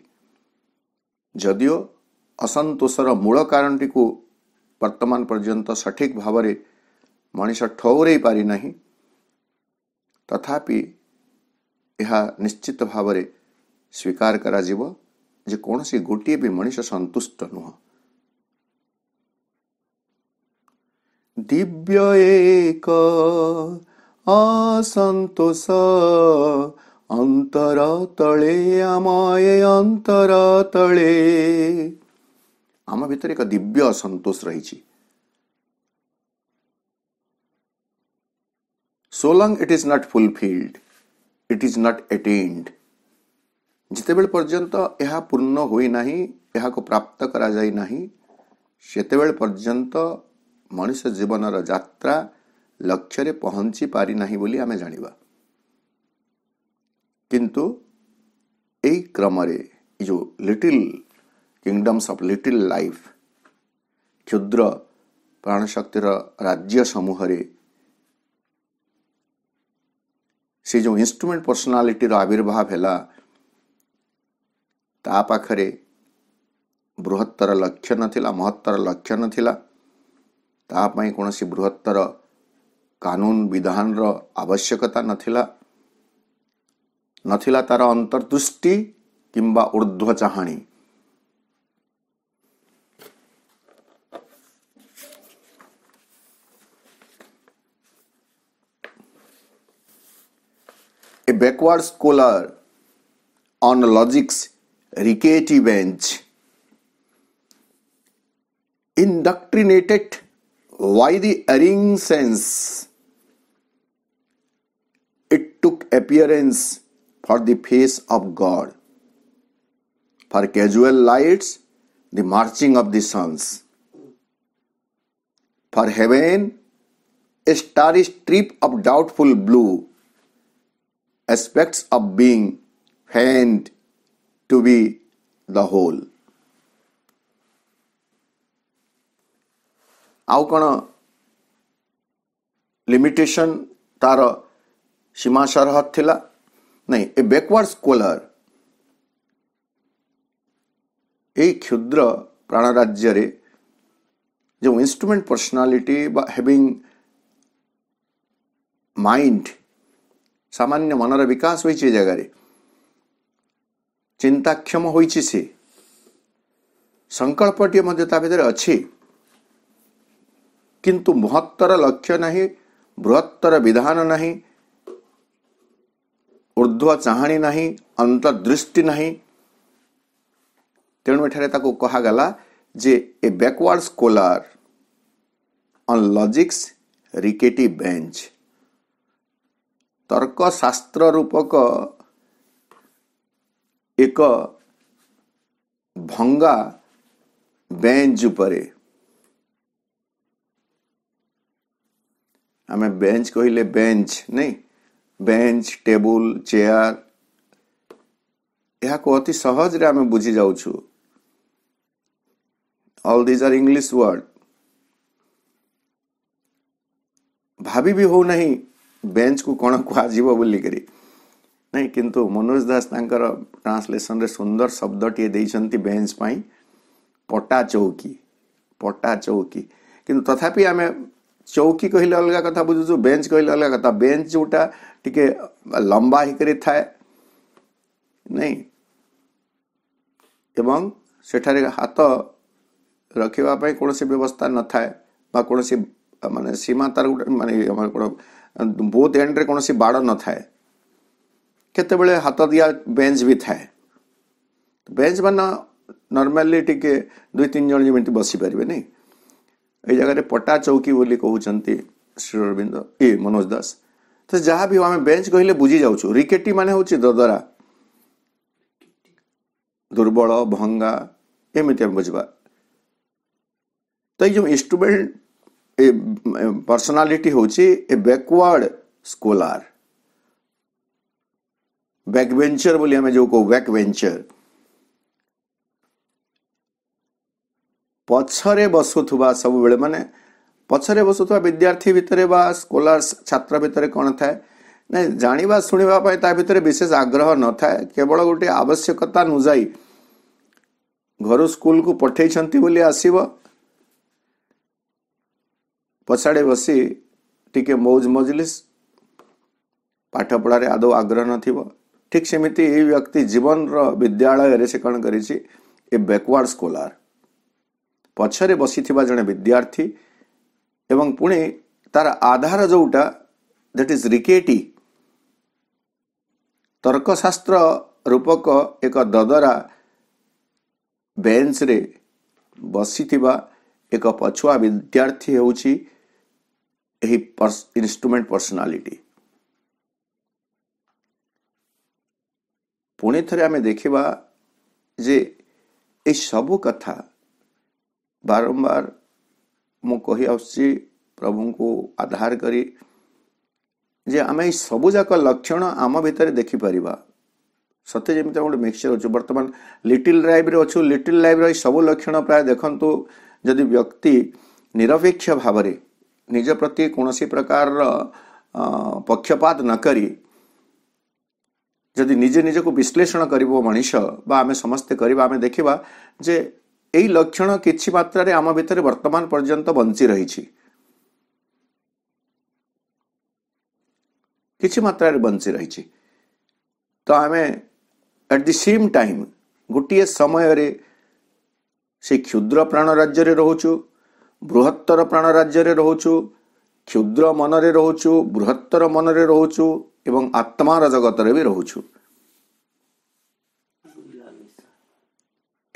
ଯଦିଓ ଅସନ୍ତୋଷର ମୂଳ କାରଣଟିକୁ ବର୍ତ୍ତମାନ ପର୍ଯ୍ୟନ୍ତ ସଠିକ୍ ଭାବରେ ମଣିଷ ଠଉରେଇ ପାରିନାହିଁ ତଥାପି ଏହା ନିଶ୍ଚିତ ଭାବରେ ସ୍ୱୀକାର କରାଯିବ ଯେ କୌଣସି ଗୋଟିଏ ବି ମଣିଷ ସନ୍ତୁଷ୍ଟ ନୁହଁ दिव्य एक असन्तोष अंतरातळे अमाये अंतरातळे आम भितर एक दिव्य असंतोष रही so long it is not fulfilled it is not attained ଯେତେବେଳେ ପର୍ଯ୍ୟନ୍ତ ଏହା ପୂର୍ଣ୍ଣ ହୋଇନାହିଁ ଏହାକୁ ପ୍ରାପ୍ତ କରାଯାଇ ନାହିଁ ସେତେବେଳେ ପର୍ଯ୍ୟନ୍ତ ମଣିଷ ଜୀବନର ଯାତ୍ରା ଲକ୍ଷ୍ୟରେ ପହଞ୍ଚି ପାରିନାହିଁ ବୋଲି ଆମେ ଜାଣିବା କିନ୍ତୁ ଏଇ କ୍ରମରେ ଏ ଯେଉଁ little kingdoms of little life କ୍ଷୁଦ୍ର ପ୍ରାଣଶକ୍ତିର ରାଜ୍ୟ ସମୂହରେ ସେ ଯେଉଁ ଇନ୍ଷ୍ଟ୍ରୁମେଣ୍ଟ ପର୍ସନାଲିଟିର ଆବିର୍ଭାବ ହେଲା ତା ପାଖରେ ବୃହତ୍ତର ଲକ୍ଷ୍ୟ ନଥିଲା ମହତ୍ତର ଲକ୍ଷ୍ୟ ନଥିଲା ତା ପାଇଁ କୌଣସି ବୃହତ୍ତର କାନୁନ ବିଧାନର ଆବଶ୍ୟକତା ନଥିଲା ନଥିଲା ତାର ଅନ୍ତର୍ଦୃଷ୍ଟି କିମ୍ବା ଉର୍ଦ୍ଧ୍ୱ ଚାହାଣୀ a backward scholar on logic's rickety bench indoctrinated Why the erring sense? It took appearance for the face of God, for casual lights, the marching of the suns, for heaven, a starry strip of doubtful blue, aspects of being faint to be the whole. ଆଉ କ'ଣ limitation ତା'ର ସୀମା ସରହଦ ଥିଲା ନାହିଁ ଏ backward ସ୍କୋଲର ଏଇ କ୍ଷୁଦ୍ର ପ୍ରାଣ ରାଜ୍ୟରେ ଯେଉଁ ଇନ୍ଷ୍ଟ୍ରୁମେଣ୍ଟ ପର୍ସନାଲିଟି ବା ହେଭିଂ ମାଇଣ୍ଡ ସାମାନ୍ୟ ମନର ବିକାଶ ହୋଇଛି ଏ ଜାଗାରେ ଚିନ୍ତାକ୍ଷମ ହୋଇଛି ସେ ସଂକଳ୍ପଟିଏ ମଧ୍ୟ ତା ଭିତରେ ଅଛି किंतु महत्तर लक्ष्य नहीं बृहत्तर विधान नहीं ऊर्ध चाहणी नहीं अंतर्दृष्टि नहीं तेणु एठारे कहगला जे a backward scholar on logic's rickety bench तर्कशास्त्र रूपक एक भंगा बेंच उपरे ଆମେ ବେଞ୍ଚ କହିଲେ ବେଞ୍ଚ ନାଇଁ ବେଞ୍ଚ ଟେବୁଲ ଚେୟାର ଏହାକୁ ଅତି ସହଜରେ ଆମେ ବୁଝିଯାଉଛୁ all these are English word ଭାବି ବି ହେଉନାହିଁ ବେଞ୍ଚକୁ କ'ଣ କୁହାଯିବ ବୋଲିକରି ନାଇଁ କିନ୍ତୁ ମନୋଜ ଦାସ ତାଙ୍କର ଟ୍ରାନ୍ସଲେସନରେ ସୁନ୍ଦର ଶବ୍ଦଟିଏ ଦେଇଛନ୍ତି ବେଞ୍ଚ ପାଇଁ ପଟା ଚୌକି ପଟା ଚୌକି କିନ୍ତୁ ତଥାପି ଆମେ चौकी कहले अलग कथ बुझ बेच कहले अलग कथ बेंच जोटा टिके लंबा ही करी थाए नहीं एवं सेठारे हाथ रखिबा कौन सी व्यवस्था न थाए बा कोनोसी माने सीमा तार मान बोथ एंड रे कौन सी बाड़ न थाए केते बेले हाथ दिया बेंच भी थाए बेंच मान नर्माली टी दुई तीन जन जमी बसी पारिबे नहीं ଏଇ ଜାଗାରେ ପଟା ଚୌକି ବୋଲି କହୁଛନ୍ତି ଶ୍ରୀ ଅରବିନ୍ଦ ଏ ମନୋଜ ଦାସ ତ ଯାହା ବି ଆମେ ବେଞ୍ଚ କହିଲେ ବୁଝି ଯାଉଛୁ ରିକେଟି ମାନେ ହେଉଛି ଦଦରା ଦୁର୍ବଳ ଭଙ୍ଗା ଏମିତି ଆମେ ବୁଝିବା ତ ଏଇ ଯେଉଁ ଇନ୍ଷ୍ଟ୍ରୁମେଣ୍ଟ ଏ ପର୍ସନାଲିଟି ହେଉଛି a backward scholar backbencher ବୋଲି ଆମେ ଯେଉଁ କହୁ ବ୍ୟାକ୍ ଭେଞ୍ଚର ପଛରେ ବସୁଥିବା ସବୁବେଳେ ମାନେ ପଛରେ ବସୁଥିବା ବିଦ୍ୟାର୍ଥୀ ଭିତରେ ବା ସ୍କୋଲାର ଛାତ୍ର ଭିତରେ କ'ଣ ଥାଏ ନାଇଁ ଜାଣିବା ଶୁଣିବା ପାଇଁ ତା ଭିତରେ ବିଶେଷ ଆଗ୍ରହ ନଥାଏ କେବଳ ଗୋଟିଏ ଆବଶ୍ୟକତା ଅନୁଯାୟୀ ଘରୁ ସ୍କୁଲକୁ ପଠେଇଛନ୍ତି ବୋଲି ଆସିବ ପଛାଡ଼େ ବସି ଟିକେ ମୌଜ ମଜଲିସ୍ ପାଠପଢ଼ାରେ ଆଦୌ ଆଗ୍ରହ ନଥିବ ଠିକ୍ ସେମିତି ଏଇ ବ୍ୟକ୍ତି ଜୀବନର ବିଦ୍ୟାଳୟରେ ସେ କ'ଣ କରିଛି ଏ ବ୍ୟାକୱାର୍ଡ଼ ସ୍କୋଲାର ପଛରେ ବସିଥିବା ଜଣେ ବିଦ୍ୟାର୍ଥୀ ଏବଂ ପୁଣି ତାର ଆଧାର ଯେଉଁଟା ଦେଟ୍ ଇଜ୍ ରିକେଟି ତର୍କଶାସ୍ତ୍ର ରୂପକ ଏକ ଦଦରା ବେଞ୍ଚରେ ବସିଥିବା ଏକ ପଛୁଆ ବିଦ୍ୟାର୍ଥୀ ହେଉଛି ଏହି ଇନ୍ଷ୍ଟ୍ରୁମେଣ୍ଟ ପର୍ସନାଲିଟି ପୁଣି ଥରେ ଆମେ ଦେଖିବା ଯେ ଏସବୁ କଥା बारम्बार मुची प्रभु आधारकरी जे आमे सबुजाक लक्षण आम भेकिपर सत्य मिक्सचर छु बर्तमान लिटल ल्याइभ लिटल लभ र यु लक्षण प्रायः देखतु जि व्यक्ति निरपेक्ष भावे निज प्रति कसरी प्रकार र पक्षपात नकि निजे निजको विश्लेषण गरिब मनिष बाँस्तै गरेको आउँदै ଏହି ଲକ୍ଷଣ କିଛି ମାତ୍ରାରେ ଆମ ଭିତରେ ବର୍ତ୍ତମାନ ପର୍ଯ୍ୟନ୍ତ ବଞ୍ଚି ରହିଛି କିଛି ମାତ୍ରାରେ ବଞ୍ଚି ରହିଛି ତ ଆମେ ଆଟ୍ ଦି ସେମ୍ ଟାଇମ୍ ଗୋଟିଏ ସମୟରେ ସେ କ୍ଷୁଦ୍ର ପ୍ରାଣ ରାଜ୍ୟରେ ରହୁଛୁ ବୃହତ୍ତର ପ୍ରାଣ ରାଜ୍ୟରେ ରହୁଛୁ କ୍ଷୁଦ୍ର ମନରେ ରହୁଛୁ ବୃହତ୍ତର ମନରେ ରହୁଛୁ ଏବଂ ଆତ୍ମାର ଜଗତରେ ବି ରହୁଛୁ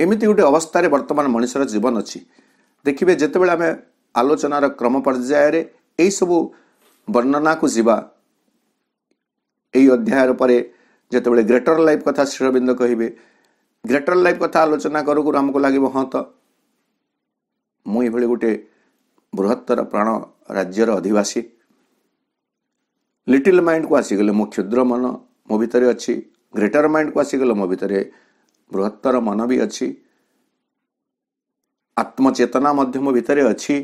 ଏମିତି ଗୋଟେ ଅବସ୍ଥାରେ ବର୍ତ୍ତମାନ ମଣିଷର ଜୀବନ ଅଛି ଦେଖିବେ ଯେତେବେଳେ ଆମେ ଆଲୋଚନାର କ୍ରମ ପର୍ଯ୍ୟାୟରେ ଏଇସବୁ ବର୍ଣ୍ଣନାକୁ ଯିବା ଏହି ଅଧ୍ୟାୟର ପରେ ଯେତେବେଳେ ଗ୍ରେଟର ଲାଇଫ୍ କଥା ଶ୍ରୀରବିନ୍ଦ କହିବେ ଗ୍ରେଟର ଲାଇଫ୍ କଥା ଆଲୋଚନା କରୁ କରୁ ଆମକୁ ଲାଗିବ ହଁ ତ ମୁଁ ଏଭଳି ଗୋଟେ ବୃହତ୍ତର ପ୍ରାଣ ରାଜ୍ୟର ଅଧିବାସୀ ଲିଟିଲ୍ ମାଇଣ୍ଡକୁ ଆସିଗଲେ ମୁଁ କ୍ଷୁଦ୍ର ମନ ମୋ ଭିତରେ ଅଛି ଗ୍ରେଟର ମାଇଣ୍ଡକୁ ଆସିଗଲେ ମୋ ଭିତରେ ବୃହତ୍ତର ମନ ବି ଅଛି ଆତ୍ମଚେତନା ମଧ୍ୟ ମୋ ଭିତରେ ଅଛି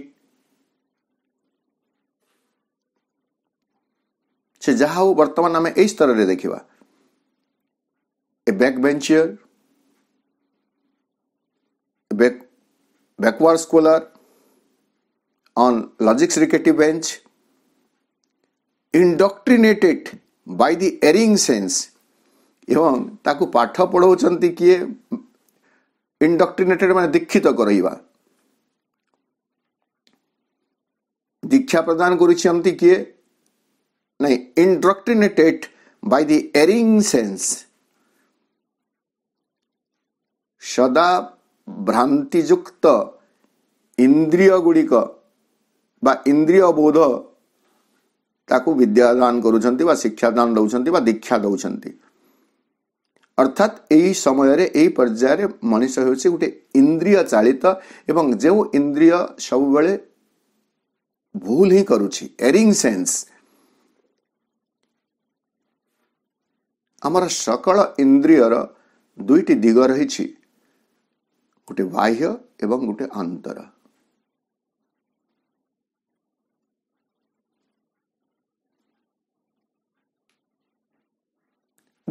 ସେ ଯାହା ହଉ ବର୍ତ୍ତମାନ ଆମେ ଏଇ ସ୍ତରରେ ଦେଖିବା a backbencher back backward scholar on logic's rickety bench indoctrinated by the erring sense ଏବଂ ତାକୁ ପାଠ ପଢ଼ାଉଛନ୍ତି କିଏ ଇଣ୍ଡକ୍ଟ୍ରିନେଟେଡ଼ ମାନେ ଦୀକ୍ଷିତ କରାଇବା ଦୀକ୍ଷା ପ୍ରଦାନ କରୁଛନ୍ତି କିଏ ନାଇଁ ଇଣ୍ଡକ୍ଟ୍ରିନେଟେଡ଼ ବାଇ ଦି ଏରିଂ ସେନ୍ସ ସଦା ଭ୍ରାନ୍ତିଯୁକ୍ତ ଇନ୍ଦ୍ରିୟ ଗୁଡ଼ିକ ବା ଇନ୍ଦ୍ରିୟ ବୋଧ ତାକୁ ବିଦ୍ୟାଦାନ କରୁଛନ୍ତି ବା ଶିକ୍ଷାଦାନ ଦେଉଛନ୍ତି ବା ଦୀକ୍ଷା ଦେଉଛନ୍ତି অর্থাৎ ଏହି ସମୟରେ ଏହି ପର୍ଯ୍ୟାୟରେ ମଣିଷ ହେଉଛି ଗୋଟେ ଇନ୍ଦ୍ରିୟ ଚାଳିତ ଏବଂ ଯେଉଁ ଇନ୍ଦ୍ରିୟ ସବୁବେଳେ ଭୁଲ ହିଁ କରୁଛି ଏରିଂ ସେନ୍ସ ଆମର ସକଳ ଇନ୍ଦ୍ରିୟର ଦୁଇଟି ଦିଗ ରହିଛି ଗୋଟେ ବାହ୍ୟ ଏବଂ ଗୋଟେ ଅନ୍ତର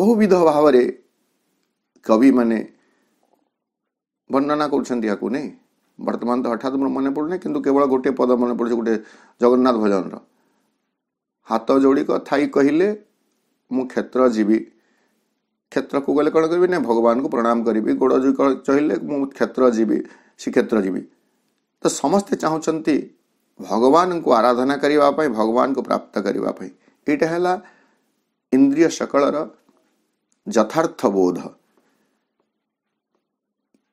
ବହୁବିଧ ଭାବରେ কবিমানে ବର୍ଣ୍ଣନା କରୁଛନ୍ତି ଏହାକୁ ନେଇ ବର୍ତ୍ତମାନ ତ ହଠାତ୍ ମୋର ମନେ ପଡ଼ୁନି କିନ୍ତୁ କେବଳ ଗୋଟିଏ ପଦ ମନେ ପଡ଼ୁଛି ଗୋଟେ ଜଗନ୍ନାଥ ଭଜନର ହାତ ଯୋଡ଼ିକ ଥାଇ କହିଲେ ମୁଁ କ୍ଷେତ୍ର ଯିବି କ୍ଷେତ୍ରକୁ ଗଲେ କ'ଣ କରିବି ନା ଭଗବାନଙ୍କୁ ପ୍ରଣାମ କରିବି ଗୋଡ଼ ଯୋଇ ଚହିଲେ ମୁଁ କ୍ଷେତ୍ର ଯିବି ଶ୍ରୀକ୍ଷେତ୍ର ଯିବି ତ ସମସ୍ତେ ଚାହୁଁଛନ୍ତି ଭଗବାନଙ୍କୁ ଆରାଧନା କରିବା ପାଇଁ ଭଗବାନଙ୍କୁ ପ୍ରାପ୍ତ କରିବା ପାଇଁ ଏଇଟା ହେଲା ଇନ୍ଦ୍ରିୟ ସକଳର ଯଥାର୍ଥ ବୋଧ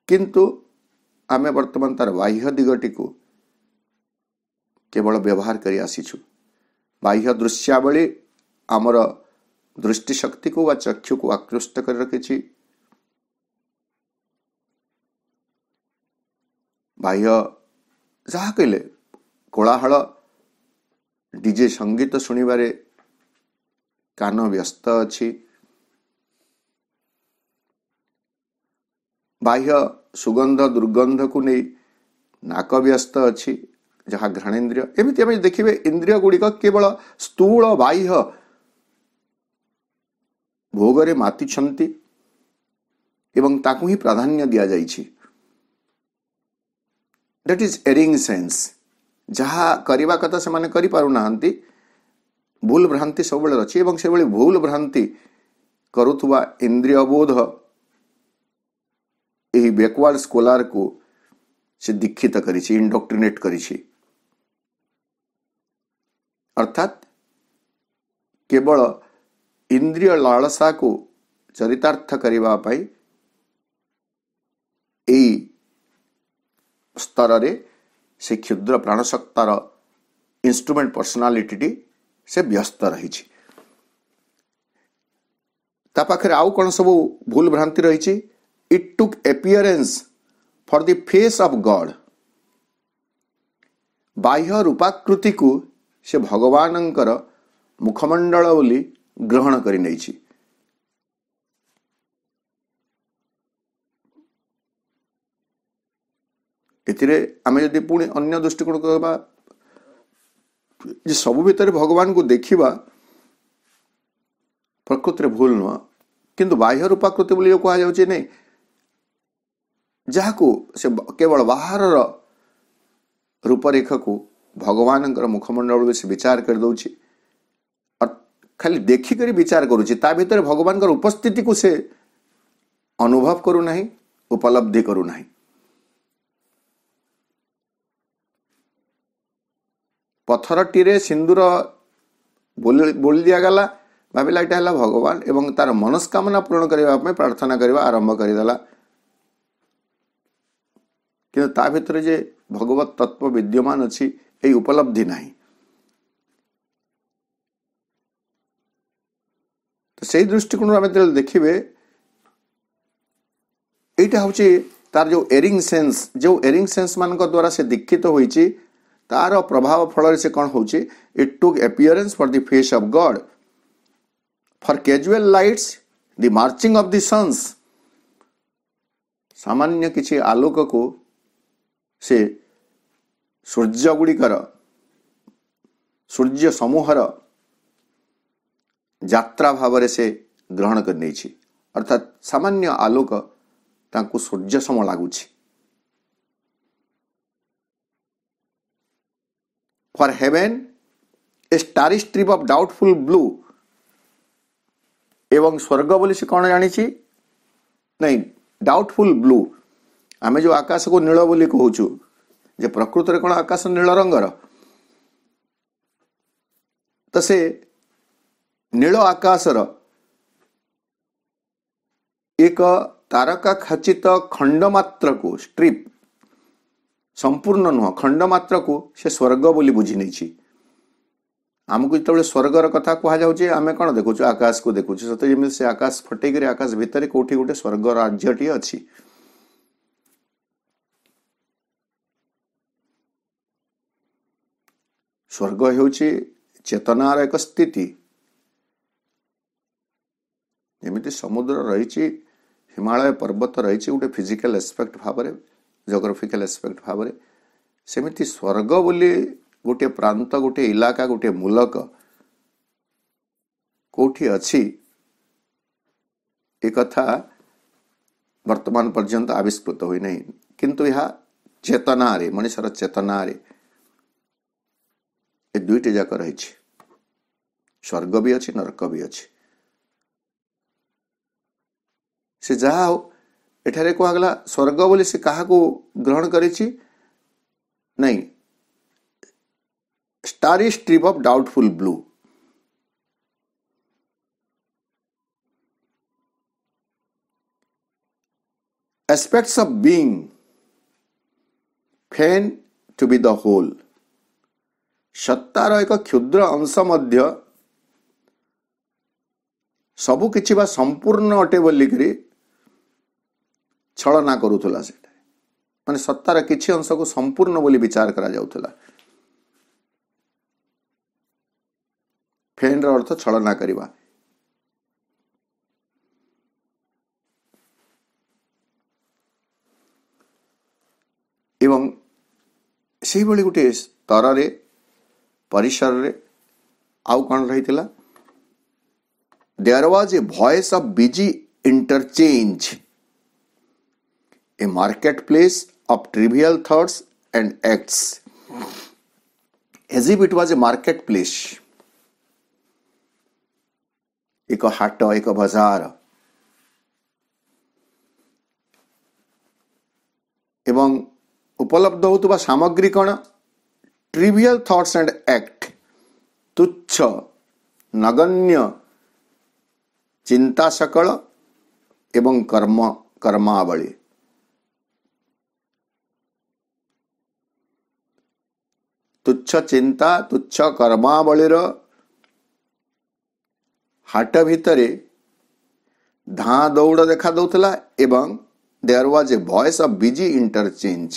କିନ୍ତୁ ଆମେ ବର୍ତ୍ତମାନ ତା'ର ବାହ୍ୟ ଦିଗଟିକୁ କେବଳ ବ୍ୟବହାର କରି ଆସିଛୁ ବାହ୍ୟ ଦୃଶ୍ୟାବଳୀ ଆମର ଦୃଷ୍ଟିଶକ୍ତିକୁ ବା ଚକ୍ଷୁକୁ ଆକୃଷ୍ଟ କରି ରଖିଛି ବାହ୍ୟ ଯାହା କହିଲେ କୋଳାହଳ ଡିଜେ ସଙ୍ଗୀତ ଶୁଣିବାରେ କାନ ବ୍ୟସ୍ତ ଅଛି ବାହ୍ୟ ସୁଗନ୍ଧ ଦୁର୍ଗନ୍ଧକୁ ନେଇ ନାକ ବ୍ୟସ୍ତ ଅଛି ଯାହା ଘ୍ରାଣେନ୍ଦ୍ରିୟ ଏମିତି ଆମେ ଦେଖିବେ ଇନ୍ଦ୍ରିୟ ଗୁଡ଼ିକ କେବଳ ସ୍ଥୂଳ ବାହ୍ୟ ଭୋଗରେ ମାତିଛନ୍ତି ଏବଂ ତାକୁ ହିଁ ପ୍ରାଧାନ୍ୟ ଦିଆଯାଇଛି ଦ୍ୟାଟ୍ ଇଜ୍ ଏରିଂ ସେନ୍ସ ଯାହା କରିବା କଥା ସେମାନେ କରିପାରୁନାହାନ୍ତି ଭୁଲ ଭ୍ରାନ୍ତି ସବୁବେଳେ ଅଛି ଏବଂ ସେଭଳି ଭୁଲ ଭ୍ରାନ୍ତି କରୁଥିବା ଇନ୍ଦ୍ରିୟ ବୋଧ ଏହି ବ୍ୟାକୱାର୍ଡ ସ୍କୋଲାରକୁ ସେ ଦୀକ୍ଷିତ କରିଛି ଇଣ୍ଡକ୍ଟ୍ରିନେଟ୍ କରିଛି ଅର୍ଥାତ୍ କେବଳ ଇନ୍ଦ୍ରିୟ ଲାଳସାକୁ ଚରିତାର୍ଥ କରିବା ପାଇଁ ଏହି ସ୍ତରରେ ସେ କ୍ଷୁଦ୍ର ପ୍ରାଣସତ୍ତାର ଇନ୍ଷ୍ଟ୍ରୁମେଣ୍ଟ ପର୍ସନାଲିଟିଟି ସେ ବ୍ୟସ୍ତ ରହିଛି ତା ପାଖରେ ଆଉ କ'ଣ ସବୁ ଭୁଲ ଭ୍ରାନ୍ତି ରହିଛି it took appearance for the face of God. ବାହ୍ୟ ରୂପାକୃତିକୁ ସେ ଭଗବାନଙ୍କର ମୁଖମଣ୍ଡଳ ବୋଲି ଗ୍ରହଣ କରି ନେଇଛି ଏଥିରେ ଆମେ ଯଦି ପୁଣି ଅନ୍ୟ ଦୃଷ୍ଟିକୋଣ କହିବା ଯେ ସବୁ ଭିତରେ ଭଗବାନଙ୍କୁ ଦେଖିବା ପ୍ରକୃତରେ ଭୁଲ ନୁହଁ କିନ୍ତୁ ବାହ୍ୟ ରୂପାକୃତି ବୋଲି କୁହାଯାଉଛି ନାଇଁ ଯାହାକୁ ସେ କେବଳ ବାହାରର ରୂପରେଖକୁ ଭଗବାନଙ୍କର ମୁଖମଣ୍ଡଳରୁ ସେ ବିଚାର କରିଦେଉଛି ଖାଲି ଦେଖିକରି ବିଚାର କରୁଛି ତା ଭିତରେ ଭଗବାନଙ୍କର ଉପସ୍ଥିତିକୁ ସେ ଅନୁଭବ କରୁନାହିଁ ଉପଲବ୍ଧି କରୁନାହିଁ ପଥରଟିରେ ସିନ୍ଦୁର ବୋଲି ଦିଆଗଲା ଭାବିଲା ଏଇଟା ହେଲା ଭଗବାନ ଏବଂ ତାର ମନସ୍କାମନା ପୂରଣ କରିବା ପାଇଁ ପ୍ରାର୍ଥନା କରିବା ଆରମ୍ଭ କରିଦେଲା କିନ୍ତୁ ତା ଭିତରେ ଯେ ଭଗବତ ତତ୍ତ୍ୱ ବିଦ୍ୟମାନ ଅଛି ଏଇ ଉପଲବ୍ଧି ନାହିଁ ତ ସେଇ ଦୃଷ୍ଟିକୋଣରୁ ଆମେ ଯେତେବେଳେ ଦେଖିବେ ଏଇଟା ହେଉଛି ତାର ଯେଉଁ ଏରିଂ ସେନ୍ସ ଯେଉଁ ଏରିଂ ସେନ୍ସମାନଙ୍କ ଦ୍ୱାରା ସେ ଦୀକ୍ଷିତ ହୋଇଛି ତାର ପ୍ରଭାବ ଫଳରେ ସେ କ'ଣ ହେଉଛି it took appearance for the face of God for casual lights the marching of the suns ସାମାନ୍ୟ କିଛି ଆଲୋକକୁ ସେ ସୂର୍ଯ୍ୟଗୁଡ଼ିକର ସୂର୍ଯ୍ୟ ସମୂହର ଯାତ୍ରା ଭାବରେ ସେ ଗ୍ରହଣ କରିନେଇଛି ଅର୍ଥାତ୍ ସାମାନ୍ୟ ଆଲୋକ ତାଙ୍କୁ ସୂର୍ଯ୍ୟ ସମ ଲାଗୁଛି for heaven a starry strip of doubtful blue ଏବଂ স্বর্গ ବୋଲି ସେ କ'ଣ ଜାଣିଛି ନାଇଁ ଡାଉଟ୍ଫୁଲ୍ ବ୍ଲୁ ଆମେ ଯେଉଁ ଆକାଶକୁ ନୀଳ ବୋଲି କହୁଛୁ ଯେ ପ୍ରକୃତରେ କ'ଣ ଆକାଶ ନୀଳ ରଙ୍ଗର ତ ସେ ନୀଳ ଆକାଶର ଏକ ତାରକା ଖଚିତ ଖଣ୍ଡ ମାତ୍ରକୁ ଷ୍ଟ୍ରିପ୍ ସମ୍ପୂର୍ଣ୍ଣ ନୁହଁ ଖଣ୍ଡ ମାତ୍ରକୁ ସେ ସ୍ୱର୍ଗ ବୋଲି ବୁଝି ନେଇଛି ଆମକୁ ଯେତେବେଳେ ସ୍ୱର୍ଗର କଥା କୁହାଯାଉଛି ଆମେ କ'ଣ ଦେଖୁଛୁ ଆକାଶକୁ ଦେଖୁଛୁ ସତେ ଯେମିତି ସେ ଆକାଶ ଫଟେଇକରି ଆକାଶ ଭିତରେ କେଉଁଠି ଗୋଟେ ସ୍ୱର୍ଗ ରାଜ୍ୟଟିଏ ଅଛି ସ୍ୱର୍ଗ ହେଉଛି ଚେତନାର ଏକ ସ୍ଥିତି ଯେମିତି ସମୁଦ୍ର ରହିଛି ହିମାଳୟ ପର୍ବତ ରହିଛି ଗୋଟେ ଫିଜିକାଲ ଆସ୍ପେକ୍ଟ ଭାବରେ ଜୋଗ୍ରାଫିକାଲ ଆସ୍ପେକ୍ଟ ଭାବରେ ସେମିତି ସ୍ୱର୍ଗ ବୋଲି ଗୋଟିଏ ପ୍ରାନ୍ତ ଗୋଟିଏ ଇଲାକା ଗୋଟିଏ ମୂଲକ କେଉଁଠି ଅଛି ଏ କଥା ବର୍ତ୍ତମାନ ପର୍ଯ୍ୟନ୍ତ ଆବିଷ୍କୃତ ହୋଇନାହିଁ କିନ୍ତୁ ଏହା ଚେତନାରେ ମଣିଷର ଚେତନାରେ ଏ ଦୁଇଟି ଯାକ ରହିଛି ସ୍ୱର୍ଗ ବି ଅଛି ନରକ ବି ଅଛି ସେ ଯାହା ହଉ ଏଠାରେ କୁହାଗଲା ସ୍ୱର୍ଗ ବୋଲି ସେ କାହାକୁ ଗ୍ରହଣ କରିଛି ନାଇଁ starry strip of doubtful blue aspects of being fain to be the whole ସତ୍ତାର ଏକ କ୍ଷୁଦ୍ର ଅଂଶ ମଧ୍ୟ ସବୁ କିଛି ବା ସମ୍ପୂର୍ଣ୍ଣ ଅଟେ ବୋଲିକରି ଛଳନା କରୁଥିଲା ସେଠାରେ ମାନେ ସତ୍ତାର କିଛି ଅଂଶକୁ ସମ୍ପୂର୍ଣ୍ଣ ବୋଲି ବିଚାର କରାଯାଉଥିଲା ଫେନ୍ର ଅର୍ଥ ଛଳନା କରିବା ଏବଂ ସେହିଭଳି ଗୋଟିଏ ସ୍ତରରେ ପରିସରରେ ଆଉ କ'ଣ ରହିଥିଲା there was a voice of busy interchange a market place of trivial thoughts and acts as if it was a market place ଏକ ହାଟ ଏକ ବଜାର ଏବଂ ଉପଲବ୍ଧ ହେଉଥିବା ସାମଗ୍ରୀ କ'ଣ ट्रिवियल थॉट्स एंड एक्ट तुच्छ नगण्य चिंता सकल एवं कर्म कर्मावली ତୁଚ୍ଛ ଚିନ୍ତା ତୁଚ୍ଛ କର୍ମାବଳୀର ହାଟ ଭିତରେ ଧାଁ ଦୌଡ଼ ଦେଖାଦେଉଥିଲା ଏବଂ there was a voice of busy interchange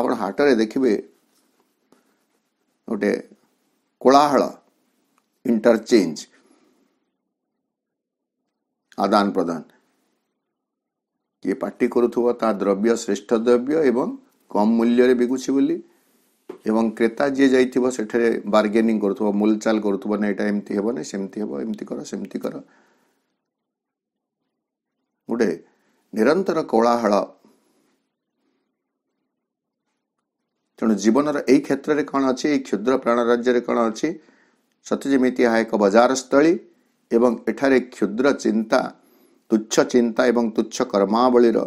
ଆପଣ ହାଟରେ ଦେଖିବେ ଗୋଟେ କୋଳାହଳ ଇଣ୍ଟରଚେଞ୍ଜ ଆଦାନ ପ୍ରଦାନ କିଏ ପାଟି କରୁଥିବ ତା ଦ୍ରବ୍ୟ ଶ୍ରେଷ୍ଠ ଦ୍ରବ୍ୟ ଏବଂ କମ୍ ମୂଲ୍ୟରେ ବିକୁଛି ବୋଲି ଏବଂ କ୍ରେତା ଯିଏ ଯାଇଥିବ ସେଠାରେ ବାର୍ଗେନିଂ କରୁଥିବ ମୁଲଚାଲ କରୁଥିବ ନା ଏଇଟା ଏମିତି ହେବ ନାହିଁ ସେମିତି ହେବ ଏମିତି କର ସେମିତି କର ଗୋଟେ ନିରନ୍ତର କୋଳାହଳ ତେଣୁ ଜୀବନର ଏହି କ୍ଷେତ୍ରରେ କ'ଣ ଅଛି ଏହି କ୍ଷୁଦ୍ର ପ୍ରାଣ ରାଜ୍ୟରେ କ'ଣ ଅଛି ସତେ ଯେମିତି ଏହା ଏକ ବଜାର ସ୍ଥଳୀ ଏବଂ ଏଠାରେ କ୍ଷୁଦ୍ର ଚିନ୍ତା ତୁଚ୍ଛ ଚିନ୍ତା ଏବଂ ତୁଚ୍ଛ କର୍ମାବଳୀର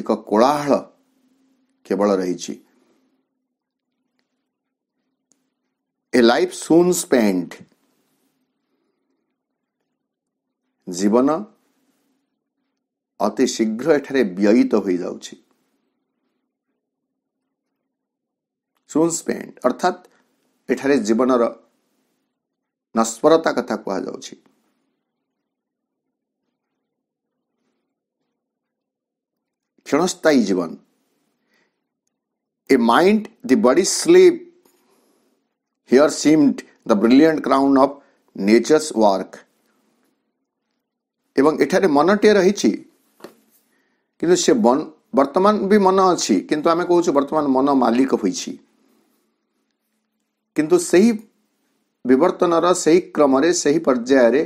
ଏକ କୋଳାହଳ କେବଳ ରହିଛି ଏ ଲାଇଫ୍ ସୁନ୍ ସ୍ପେଣ୍ଡ ଜୀବନ ଅତି ଶୀଘ୍ର ଏଠାରେ ବ୍ୟୟିତ ହୋଇଯାଉଛି ସୁନ୍ ସ୍ପେଣ୍ଡ ଅର୍ଥାତ୍ ଏଠାରେ ଜୀବନର ନସ୍ପରତା କଥା କୁହାଯାଉଛି କ୍ଷଣସ୍ଥାୟୀ ଜୀବନ a mind the body slave here seemed the brilliant crown of nature's work ଏବଂ ଏଠାରେ ମନଟିଏ ରହିଛି କିନ୍ତୁ ସେ ବର୍ତ୍ତମାନ ବି ମନ ଅଛି କିନ୍ତୁ ଆମେ କହୁଛୁ ବର୍ତ୍ତମାନ ମନ ମାଲିକ ହୋଇଛି କିନ୍ତୁ ସେହି ବିବର୍ତ୍ତନର ସେହି କ୍ରମରେ ସେହି ପର୍ଯ୍ୟାୟରେ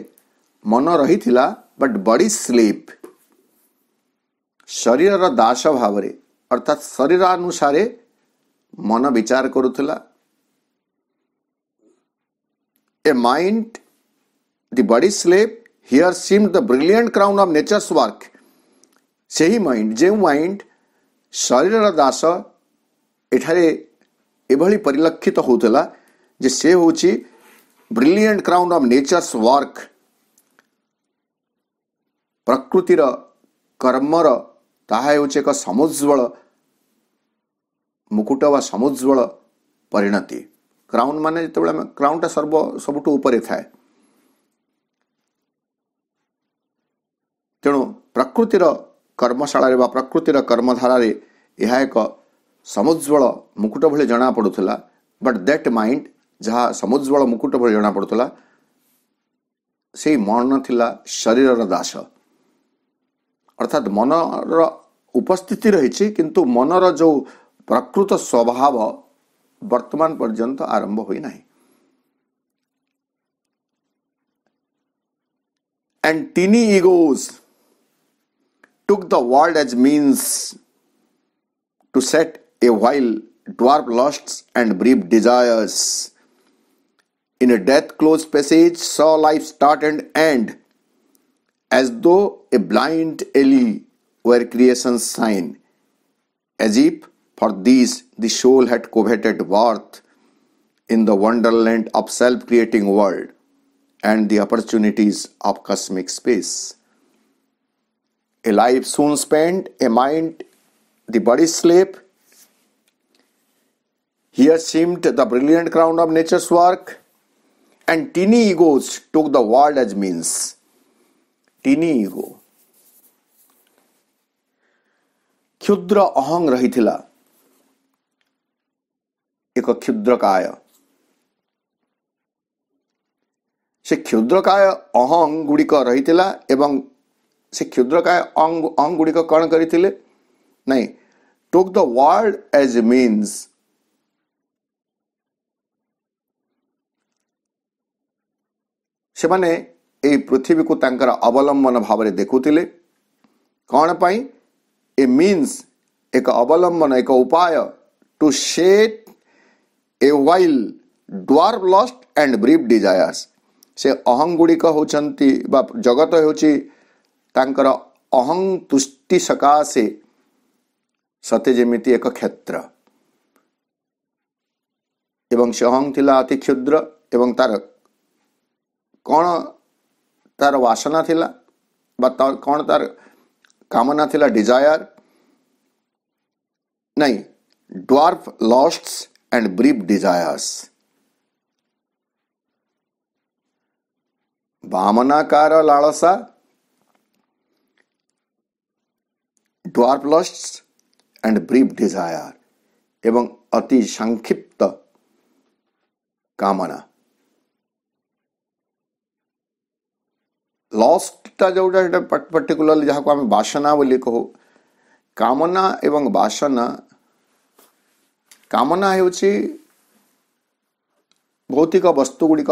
ମନ ରହିଥିଲା ବଟ୍ ବଡି ସ୍ଲିପ୍ ଶରୀରର ଦାସ ଭାବରେ ଅର୍ଥାତ୍ ଶରୀରାନୁସାରେ ମନ ବିଚାର କରୁଥିଲା a mind the body slave here seem the brilliant crown of nature's work ସେହି ମାଇଣ୍ଡ ଯେଉଁ ମାଇଣ୍ଡ ଶରୀରର ଦାସ ଏଠାରେ ଏଭଳି ପରିଲକ୍ଷିତ ହେଉଥିଲା ଯେ ସେ ହେଉଛି brilliant crown of nature's work ପ୍ରକୃତିର କର୍ମର ତାହା ହେଉଛି ଏକ ସମୁଜ୍ୱଳ ମୁକୁଟ ବା ସମୁଜ୍ୱଳ ପରିଣତି କ୍ରାଉନ୍ ମାନେ ଯେତେବେଳେ ଆମେ କ୍ରାଉନ୍ଟା ସର୍ବ ସବୁଠୁ ଉପରେ ଥାଏ ତେଣୁ ପ୍ରକୃତିର କର୍ମଶାଳାରେ ବା ପ୍ରକୃତିର କର୍ମଧାରାରେ ଏହା ଏକ समुज्वल मुकुट भले जना पड़ूला बट दैट माइंड जहाँ समुज्वल मुकुट भले जना पड़ूला से मन थिला शरीर दास अर्थात मन उपस्थिति रही किंतु मनर जो प्रकृत स्वभाव वर्तमान पर्यंत आरंभ होना and tiny egos took the world as means to set a while dwarf lusts and brief desires. In a death closed passage, saw life start and end, as though a blind alley were creation's sign, as if for these the soul had coveted worth in the wonderland of self creating world and the opportunities of cosmic space. A life soon spent, a mind, the body sleep, He assumed the brilliant crown of nature's work, and teeny egos took the world as means. Teeny ego. କ୍ଷୁଦ୍ର ଅହଂ ରହିଥିଲା ଏକ କ୍ଷୁଦ୍ରକାୟ ସେ କ୍ଷୁଦ୍ରକାୟ ଅହଂ ଗୁଡ଼ିକ ରହିଥିଲା ଏବଂ ସେ କ୍ଷୁଦ୍ରକାୟ ଅହଂ ଗୁଡ଼ିକ କ'ଣ କରିଥିଲେ ନାଇଁ took the world as means ସେମାନେ ଏହି ପୃଥିବୀକୁ ତାଙ୍କର ଅବଲମ୍ବନ ଭାବରେ ଦେଖୁଥିଲେ କ'ଣ ପାଇଁ ଏ ମିନ୍ସ ଏକ ଅବଲମ୍ବନ ଏକ ଉପାୟ to set a while dwarf lust and brief desires ସେ ଗୁଡ଼ିକ ହେଉଛନ୍ତି ବା ଜଗତ ହେଉଛି ତାଙ୍କର ଅହଂ ତୁଷ୍ଟି ସକାଶେ ସତେ ଯେମିତି ଏକ କ୍ଷେତ୍ର ଏବଂ ସେ ଅହଂ ଥିଲା ଅତି କ୍ଷୁଦ୍ର ଏବଂ ତାର କ'ଣ ତା'ର ବାସନା ଥିଲା ବା କ'ଣ ତା'ର କାମନା ଥିଲା ଡିଜାୟାର ନାଇଁ dwarf lusts and brief desires ବାମନାକାର ଲାଳସା dwarf lusts and brief desire ଏବଂ ଅତି ସଂକ୍ଷିପ୍ତ କାମନା लसटा जो पर्टिकुला जहाँ बासना बोली कहू कामना एवं बासना कामना हूँ भौतिक वस्तु गुड़िक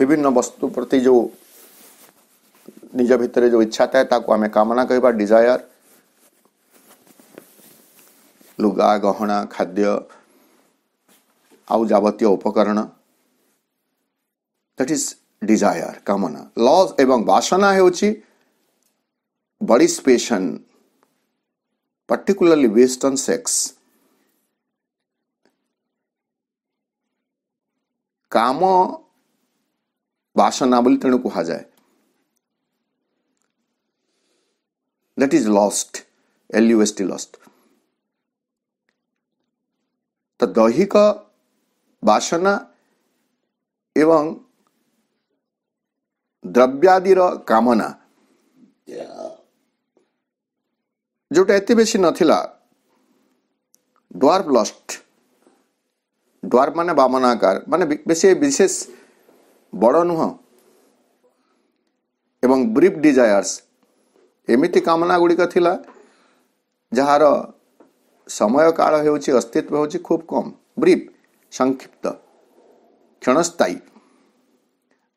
विभिन्न वस्तु प्रति जो निज भितर जो इच्छा थाए कामना कह डिजायर लुगा गहना खाद्य आउ उपकरण दैट इज ଡିଜାୟାର କାମନା ଲଜ୍ ଏବଂ ବାସନା ହେଉଛି body's passion particularly based on sex. କାମ ବାସନା ବୋଲି ତେଣୁ କୁହାଯାଏ that is lust L U S T lust ତ ଦୈହିକ ବାସନା ଏବଂ ଦ୍ରବ୍ୟାଦିର କାମନା ଯେଉଁଟା ଏତେ ବେଶୀ ନଥିଲା ଡ୍ୱାର୍ଫ ଲଷ୍ଟ ଡ୍ୱାର୍ଫ ମାନେ ବାମନାକାର ମାନେ ବେଶୀ ବିଶେଷ ବଡ଼ ନୁହଁ ଏବଂ ବ୍ରିଫ୍ ଡିଜାୟାର୍ସ ଏମିତି କାମନା ଗୁଡ଼ିକ ଥିଲା ଯାହାର ସମୟ କାଳ ହେଉଛି ଅସ୍ତିତ୍ୱ ହେଉଛି ଖୁବ୍ କମ୍ ବ୍ରିଫ୍ ସଂକ୍ଷିପ୍ତ କ୍ଷଣସ୍ଥାୟୀ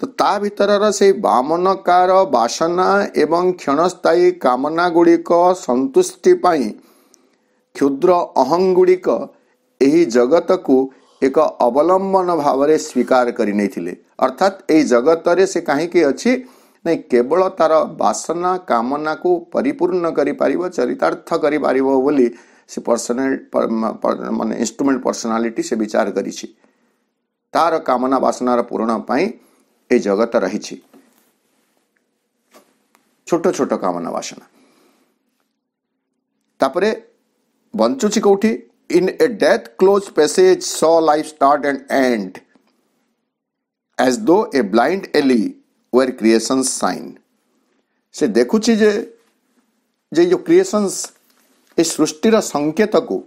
ତ ତା ଭିତରର ସେଇ ବାମନକାର ବାସନା ଏବଂ କ୍ଷଣସ୍ଥାୟୀ କାମନା ଗୁଡ଼ିକ ସନ୍ତୁଷ୍ଟି ପାଇଁ କ୍ଷୁଦ୍ର ଅହଂଗୁଡ଼ିକ ଏହି ଜଗତକୁ ଏକ ଅବଲମ୍ବନ ଭାବରେ ସ୍ୱୀକାର କରିନେଇଥିଲେ ଅର୍ଥାତ୍ ଏହି ଜଗତରେ ସେ କାହିଁକି ଅଛି ନାଇଁ କେବଳ ତାର ବାସନା କାମନାକୁ ପରିପୂର୍ଣ୍ଣ କରିପାରିବ ଚରିତାର୍ଥ କରିପାରିବ ବୋଲି ସେ ପର୍ସନାଲ ମାନେ ଇନଷ୍ଟ୍ରୁମେଣ୍ଟ ପର୍ସନାଲିଟି ସେ ବିଚାର କରିଛି ତାର କାମନା ବାସନାର ପୂରଣ ପାଇଁ ଏ ଜଗତ ରହିଛି ଛୋଟ ଛୋଟ କାମନା ବାସନା ତାପରେ ବଞ୍ଚୁଛି କେଉଁଠି in a death close passage ସ life start and end as though a blind alley were creation's sign ସେ ଦେଖୁଛି ଯେ ଯେ ଯେଉଁ କ୍ରିଏସନ୍ସ ଏ ସୃଷ୍ଟିର ସଙ୍କେତକୁ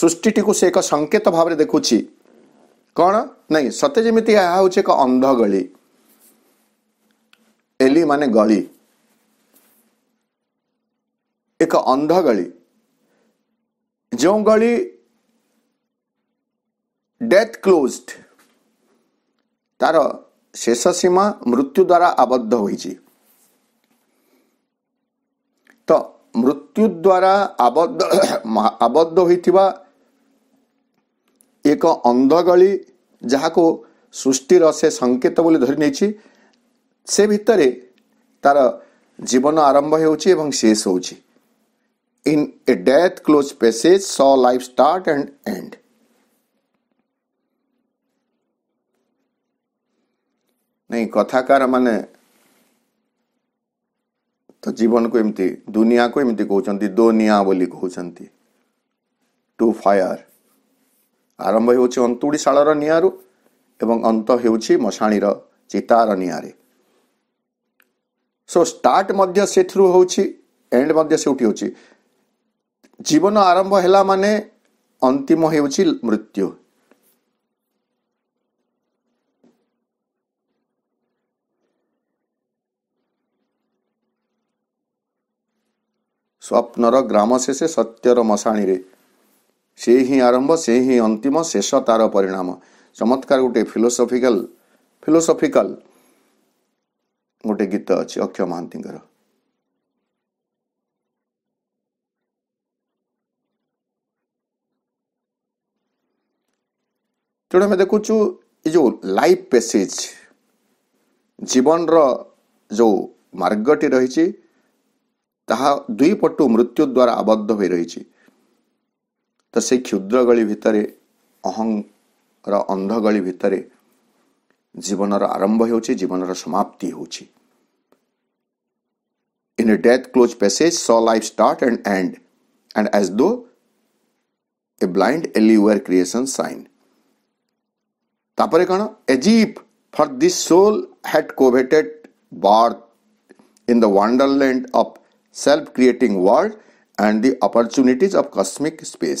ସୃଷ୍ଟିଟିକୁ ସେ ଏକ ସଙ୍କେତ ଭାବରେ ଦେଖୁଛି କ'ଣ ନାଇଁ ସତେ ଯେମିତି ଏହା ହେଉଛି ଏକ ଅନ୍ଧ ଗଳି ଏଲି ମାନେ ଗଳି ଏକ ଅନ୍ଧ ଗଳି ଯେଉଁ ଗଳି ଡେଥ୍ କ୍ଲୋଜ୍ଡ ତାର ଶେଷ ସୀମା ମୃତ୍ୟୁ ଦ୍ୱାରା ଆବଦ୍ଧ ହୋଇଛି ତ ମୃତ୍ୟୁ ଦ୍ୱାରା ଆବଦ୍ଧ ଆବଦ୍ଧ ହୋଇଥିବା ଏକ ଅନ୍ଧଗଳି ଯାହାକୁ ସୃଷ୍ଟିର ସେ ସଙ୍କେତ ବୋଲି ଧରି ନେଇଛି ସେ ଭିତରେ ତାର ଜୀବନ ଆରମ୍ଭ ହେଉଛି ଏବଂ ଶେଷ ହେଉଛି in a death close passage ସ ଲାଇଫ୍ ଷ୍ଟାର୍ଟ ଆଣ୍ଡ ଏଣ୍ଡ ନାଇଁ କଥାକାରମାନେ ତ ଜୀବନକୁ ଏମିତି ଦୁନିଆକୁ ଏମିତି କହୁଛନ୍ତି ଦୋନିଆ ବୋଲି କହୁଛନ୍ତି ଟୁ ଫାୟାର୍ ଆରମ୍ଭ ହେଉଛି ଅନ୍ତୁଡ଼ି ଶାଳର ନିଆଁରୁ ଏବଂ ଅନ୍ତ ହେଉଛି ମଶାଣିର ଚିତାର ନିଆଁରେ ସୋ ଷ୍ଟାର୍ଟ ମଧ୍ୟ ସେଥିରୁ ହେଉଛି ଏଣ୍ଡ ମଧ୍ୟ ସେଉଠି ହେଉଛି ଜୀବନ ଆରମ୍ଭ ହେଲା ମାନେ ଅନ୍ତିମ ହେଉଛି ମୃତ୍ୟୁ ସ୍ୱପ୍ନର ଗ୍ରାମ ଶେଷେ ସତ୍ୟର ମଶାଣିରେ ସେ ହିଁ ଆରମ୍ଭ ସେ ହିଁ ଅନ୍ତିମ ଶେଷ ତାର ପରିଣାମ ଚମତ୍କାର ଗୋଟେ ଫିଲୋସଫିକାଲ ଫିଲୋସଫିକାଲ ଗୋଟେ ଗୀତ ଅଛି ଅକ୍ଷୟ ମହାନ୍ତିଙ୍କର ତେଣୁ ଆମେ ଦେଖୁଛୁ ଏ ଯେଉଁ ଲାଇଫ୍ ପେସେଜ୍ ଜୀବନର ଯେଉଁ ମାର୍ଗଟି ରହିଛି ତାହା ଦୁଇ ପଟୁ ମୃତ୍ୟୁ ଦ୍ୱାରା ଆବଦ୍ଧ ହୋଇ ରହିଛି ତ ସେଇ କ୍ଷୁଦ୍ର ଗଳି ଭିତରେ ଅହଂର ଅନ୍ଧଗଳି ଭିତରେ ଜୀବନର ଆରମ୍ଭ ହେଉଛି ଜୀବନର ସମାପ୍ତି ହେଉଛି In a death closed passage, saw life start and end, and as though a blind allure creation sign. তারপরে কোন as if for this soul had coveted birth in the wonderland of self creating world and the opportunities of cosmic space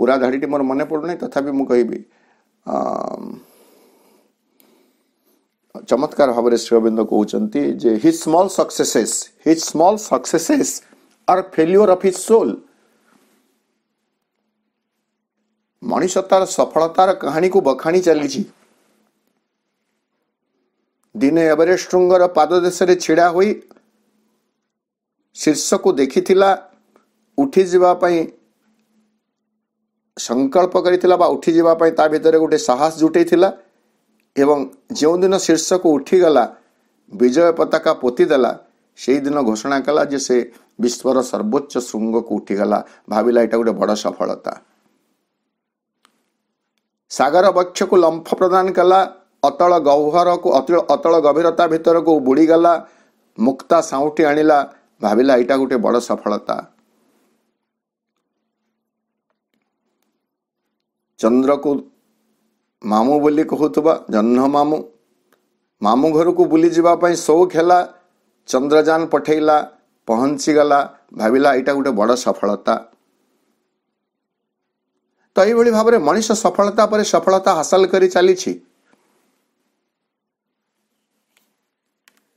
ପୁରା ଧାଡ଼ିଟି ମୋର ମନେ ପଡ଼ୁନି ତଥାପି ମୁଁ କହିବି ଚମତ୍କାର ଭାବରେ ଶ୍ରୀଅରବିନ୍ଦ କହୁଛନ୍ତି ଯେ his small successes his small successes are failure of his soul ମଣିଷ ତାର ସଫଳତାର କାହାଣୀକୁ ବଖାଣି ଚାଲିଛି ଦିନେ ଏଭରେଷ୍ଟୃଙ୍ଗର ପାଦଦେଶରେ ଛିଡ଼ା ହୋଇ ଶୀର୍ଷକୁ ଦେଖିଥିଲା ଉଠିଯିବା ପାଇଁ ସଂକଳ୍ପ କରିଥିଲା ବା ଉଠିଯିବା ପାଇଁ ତା ଭିତରେ ଗୋଟେ ସାହସ ଜୁଟେଇଥିଲା ଏବଂ ଯେଉଁଦିନ ଶୀର୍ଷକୁ ଉଠିଗଲା ବିଜୟ ପତାକା ପୋତିଦେଲା ସେଇଦିନ ଘୋଷଣା କଲା ଯେ ସେ ବିଶ୍ୱର ସର୍ବୋଚ୍ଚ ଶୃଙ୍ଗକୁ ଉଠିଗଲା ଭାବିଲା ଏଇଟା ଗୋଟେ ବଡ଼ ସଫଳତା ସାଗର ବକ୍ଷକୁ ଲମ୍ଫ ପ୍ରଦାନ କଲା ଅତଳ ଗହ୍ୱରକୁ ଅତଳ ଗଭୀରତା ଭିତରକୁ ବୁଡ଼ିଗଲା ମୁକ୍ତା ସାଉଁଠି ଆଣିଲା ଭାବିଲା ଏଇଟା ଗୋଟେ ବଡ଼ ସଫଳତା ଚନ୍ଦ୍ରକୁ ମାମୁଁ ବୋଲି କହୁଥିବା ଜହ୍ନ ମାମୁଁ ମାମୁଁ ଘରକୁ ବୁଲିଯିବା ପାଇଁ ସଉକ ହେଲା ଚନ୍ଦ୍ରଯାନ ପଠେଇଲା ପହଞ୍ଚିଗଲା ଭାବିଲା ଏଇଟା ଗୋଟେ ବଡ଼ ସଫଳତା ତ ଏଇଭଳି ଭାବରେ ମଣିଷ ସଫଳତା ପରେ ସଫଳତା ହାସଲ କରି ଚାଲିଛି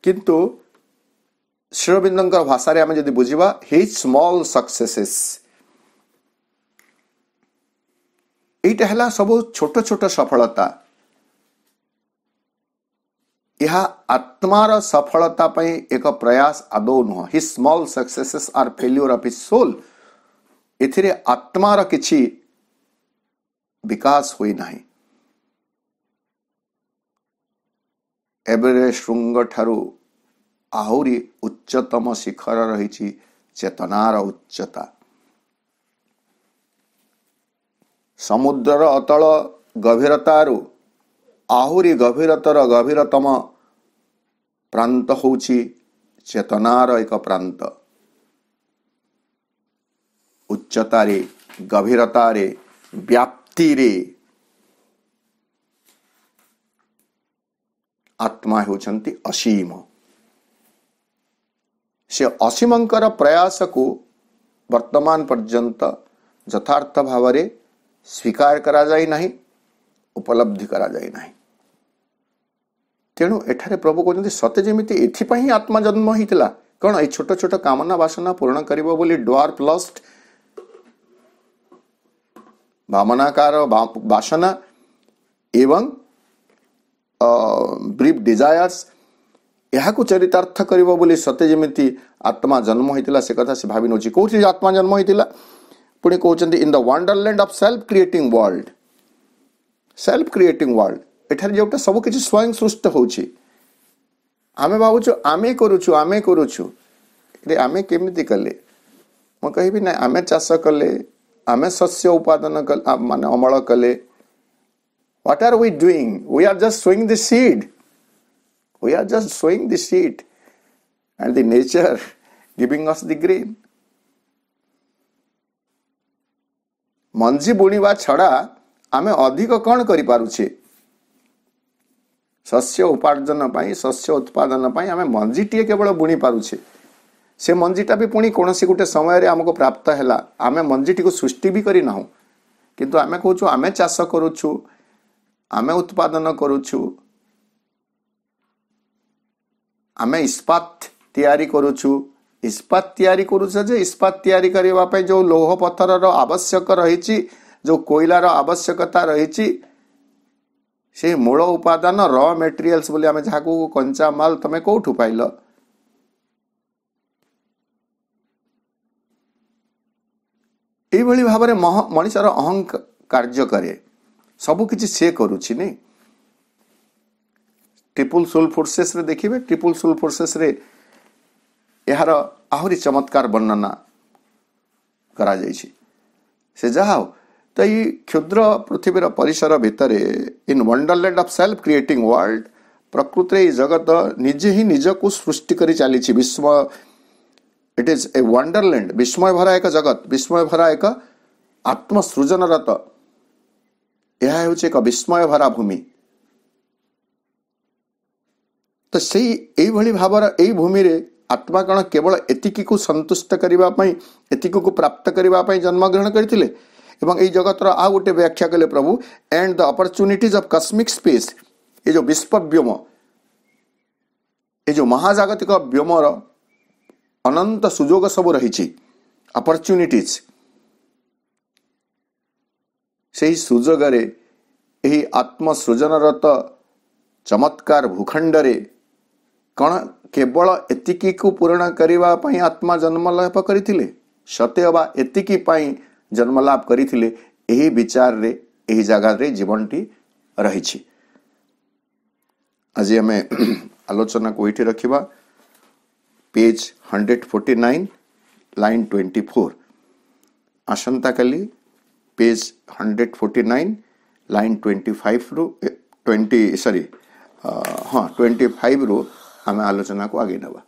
କିନ୍ତୁ ଶ୍ରୀରବିନ୍ଦଙ୍କର ଭାଷାରେ ଆମେ ଯଦି ବୁଝିବା ହି ସ୍ମଲ୍ ସକ୍ସେସେସ୍ এইটা ହେଲା ସବୁ ଛୋଟ ଛୋଟ ସଫଳତା ଏହା ଆତ୍ମାର ସଫଳତା ପାଇଁ ଏକ ପ୍ରୟାସ ଆଦୌ ନୁହଁ his small successes are failure of his soul ଏଥିରେ ଆତ୍ମାର କିଛି ବିକାଶ ହୋଇନାହିଁ ଏବେରେ ଶୃଙ୍ଗଠାରୁ ଆହୁରି ଉଚ୍ଚତମ ଶିଖର ରହିଛି ଚେତନାର ଉଚ୍ଚତା ସମୁଦ୍ରର ଅତଳ ଗଭୀରତାରୁ ଆହୁରି ଗଭୀରତର ଗଭୀରତମ ପ୍ରାନ୍ତ ହେଉଛି ଚେତନାର ଏକ ପ୍ରାନ୍ତ ଉଚ୍ଚତାରେ ଗଭୀରତାରେ ବ୍ୟାପ୍ତିରେ ଆତ୍ମା ହେଉଛନ୍ତି ଅସୀମ ସେ ଅସୀମଙ୍କର ପ୍ରୟାସକୁ ବର୍ତ୍ତମାନ ପର୍ଯ୍ୟନ୍ତ ଯଥାର୍ଥ ଭାବରେ स्वीकार करा जाए ना उपलब्धि करा जाए ना तेणु एठार प्रभु कहते सते जमी ए जन्म होता कौन ये छोट छोट कामना बासना पूरण कर भावनाकार बासना एवं ब्रीफ डिजायर्स यहाँ चरितार्थ कर सते जमी आत्मा जन्म होता से कथा से भाव नौ कौ आत्मा जन्म होता पुढे कोचंदी in the wonderland of self creating world self creating world ଏଠାରେ ଯେଉଁଟା ସବୁ କିଛି ସ୍ୱୟଂ ସୃଷ୍ଟ ହେଉଛି ଆମେ ଭାବୁଛୁ ଆମେ କରୁଛୁ ଆମେ କରୁଛୁ ହେଲେ ଆମେ କେମିତି କଲେ ମୁଁ କହିବି ନା ଆମେ ଚାଷ କଲେ ଆମେ ଶସ୍ୟ ଉତ୍ପାଦନ ମାନେ ଅମଳ କଲେ what are we doing we are just sowing the seed we are just sowing the seed and the nature giving us the grain ମଞ୍ଜି ବୁଣିବା ଛଡ଼ା ଆମେ ଅଧିକ କ'ଣ କରିପାରୁଛେ ଶସ୍ୟ ଉପାର୍ଜନ ପାଇଁ ଶସ୍ୟ ଉତ୍ପାଦନ ପାଇଁ ଆମେ ମଞ୍ଜିଟିଏ କେବଳ ବୁଣି ପାରୁଛେ ସେ ମଞ୍ଜିଟା ବି ପୁଣି କୌଣସି ଗୋଟେ ସମୟରେ ଆମକୁ ପ୍ରାପ୍ତ ହେଲା ଆମେ ମଞ୍ଜିଟିକୁ ସୃଷ୍ଟି ବି କରିନାହୁଁ କିନ୍ତୁ ଆମେ କହୁଛୁ ଆମେ ଚାଷ କରୁଛୁ ଆମେ ଉତ୍ପାଦନ କରୁଛୁ ଆମେ ଇସ୍ପାତ ତିଆରି କରୁଛୁ ଇସ୍ପାତ ତିଆରି କରୁଛେ ଯେ ଇସ୍ପାତ ତିଆରି କରିବା ପାଇଁ ଯେଉଁ ଲୌହ ପଥରର ଆବଶ୍ୟକ ରହିଛି ଯେଉଁ କୋଇଲାର ଆବଶ୍ୟକତା ରହିଛି ସେହି ମୂଳ ଉପାଦାନ ର ମେଟେରିଆଲ୍ସ ବୋଲି ଆମେ ଯାହାକୁ କଞ୍ଚାମାଲ ତମେ କେଉଁଠୁ ପାଇଲ ଏଇଭଳି ଭାବରେ ମଣିଷର ଅହଂ କାର୍ଯ୍ୟ କରେ ସବୁକିଛି ସେ କରୁଛି ନାଇଁ ଟ୍ରିପୁଲ ସୋଲ୍ ଫୋର୍ସେସ୍ରେ ଦେଖିବେ ଟ୍ରିପୁଲ ସୋଲ୍ ଫୋର୍ସେସ୍ରେ ଏହାର ଆହୁରି ଚମତ୍କାର ବର୍ଣ୍ଣନା କରାଯାଇଛି ସେ ଯାହା ହଉ ତ ଏଇ କ୍ଷୁଦ୍ର ପୃଥିବୀର ପରିସର ଭିତରେ in wonderland of self creating world ପ୍ରକୃତିରେ ଏଇ ଜଗତ ନିଜେ ହିଁ ନିଜକୁ ସୃଷ୍ଟି କରି ଚାଲିଛି ବିସ୍ମୟ ଇଟ୍ ଇଜ୍ ଏ ୱାଣ୍ଡରଲ୍ୟାଣ୍ଡ ବିସ୍ମୟଭରା ଏକ ଜଗତ ବିସ୍ମୟଭରା ଏକ ଆତ୍ମସୃଜନରତ ଏହା ହେଉଛି ଏକ ବିସ୍ମୟଭରା ଭୂମି ତ ସେଇ ଏଇଭଳି ଭାବର ଏଇ ଭୂମିରେ ଆତ୍ମା କ'ଣ କେବଳ ଏତିକିକୁ ସନ୍ତୁଷ୍ଟ କରିବା ପାଇଁ ଏତିକିକୁ ପ୍ରାପ୍ତ କରିବା ପାଇଁ ଜନ୍ମଗ୍ରହଣ କରିଥିଲେ ଏବଂ ଏଇ ଜଗତର ଆଉ ଗୋଟେ ବ୍ୟାଖ୍ୟା କଲେ ପ୍ରଭୁ and the opportunities of cosmic space ଏ ଯେଉଁ ବିଶ୍ୱବ୍ୟୋମ ଏ ଯେଉଁ ମହାଜାଗତିକ ବ୍ୟୋମର ଅନନ୍ତ ସୁଯୋଗ ସବୁ ରହିଛି ଅପରଚ୍ୟୁନିଟିଜ୍ ସେହି ସୁଯୋଗରେ ଏହି ଆତ୍ମସୃଜନରତ ଚମତ୍କାର ଭୂଖଣ୍ଡରେ କ'ଣ କେବଳ ଏତିକିକୁ ପୂରଣ କରିବା ପାଇଁ ଆତ୍ମା ଜନ୍ମଲାଭ କରିଥିଲେ ସତ୍ୟ ବା ଏତିକି ପାଇଁ ଜନ୍ମଲାଭ କରିଥିଲେ ଏହି ବିଚାରରେ ଏହି ଜାଗାରେ ଜୀବନଟି ରହିଛି ଆଜି ଆମେ ଆଲୋଚନାକୁ ଏଇଠି ରଖିବା page hundred forty nine line twenty four ଆସନ୍ତାକାଲି page hundred forty nine line twenty ଫାଇଭ୍ରୁ ଟ୍ୱେଣ୍ଟି ସରି ହଁ ଟ୍ୱେଣ୍ଟି ଫାଇଭ୍ରୁ ଆମେ ଆଲୋଚନାକୁ ଆଗେଇ ନେବା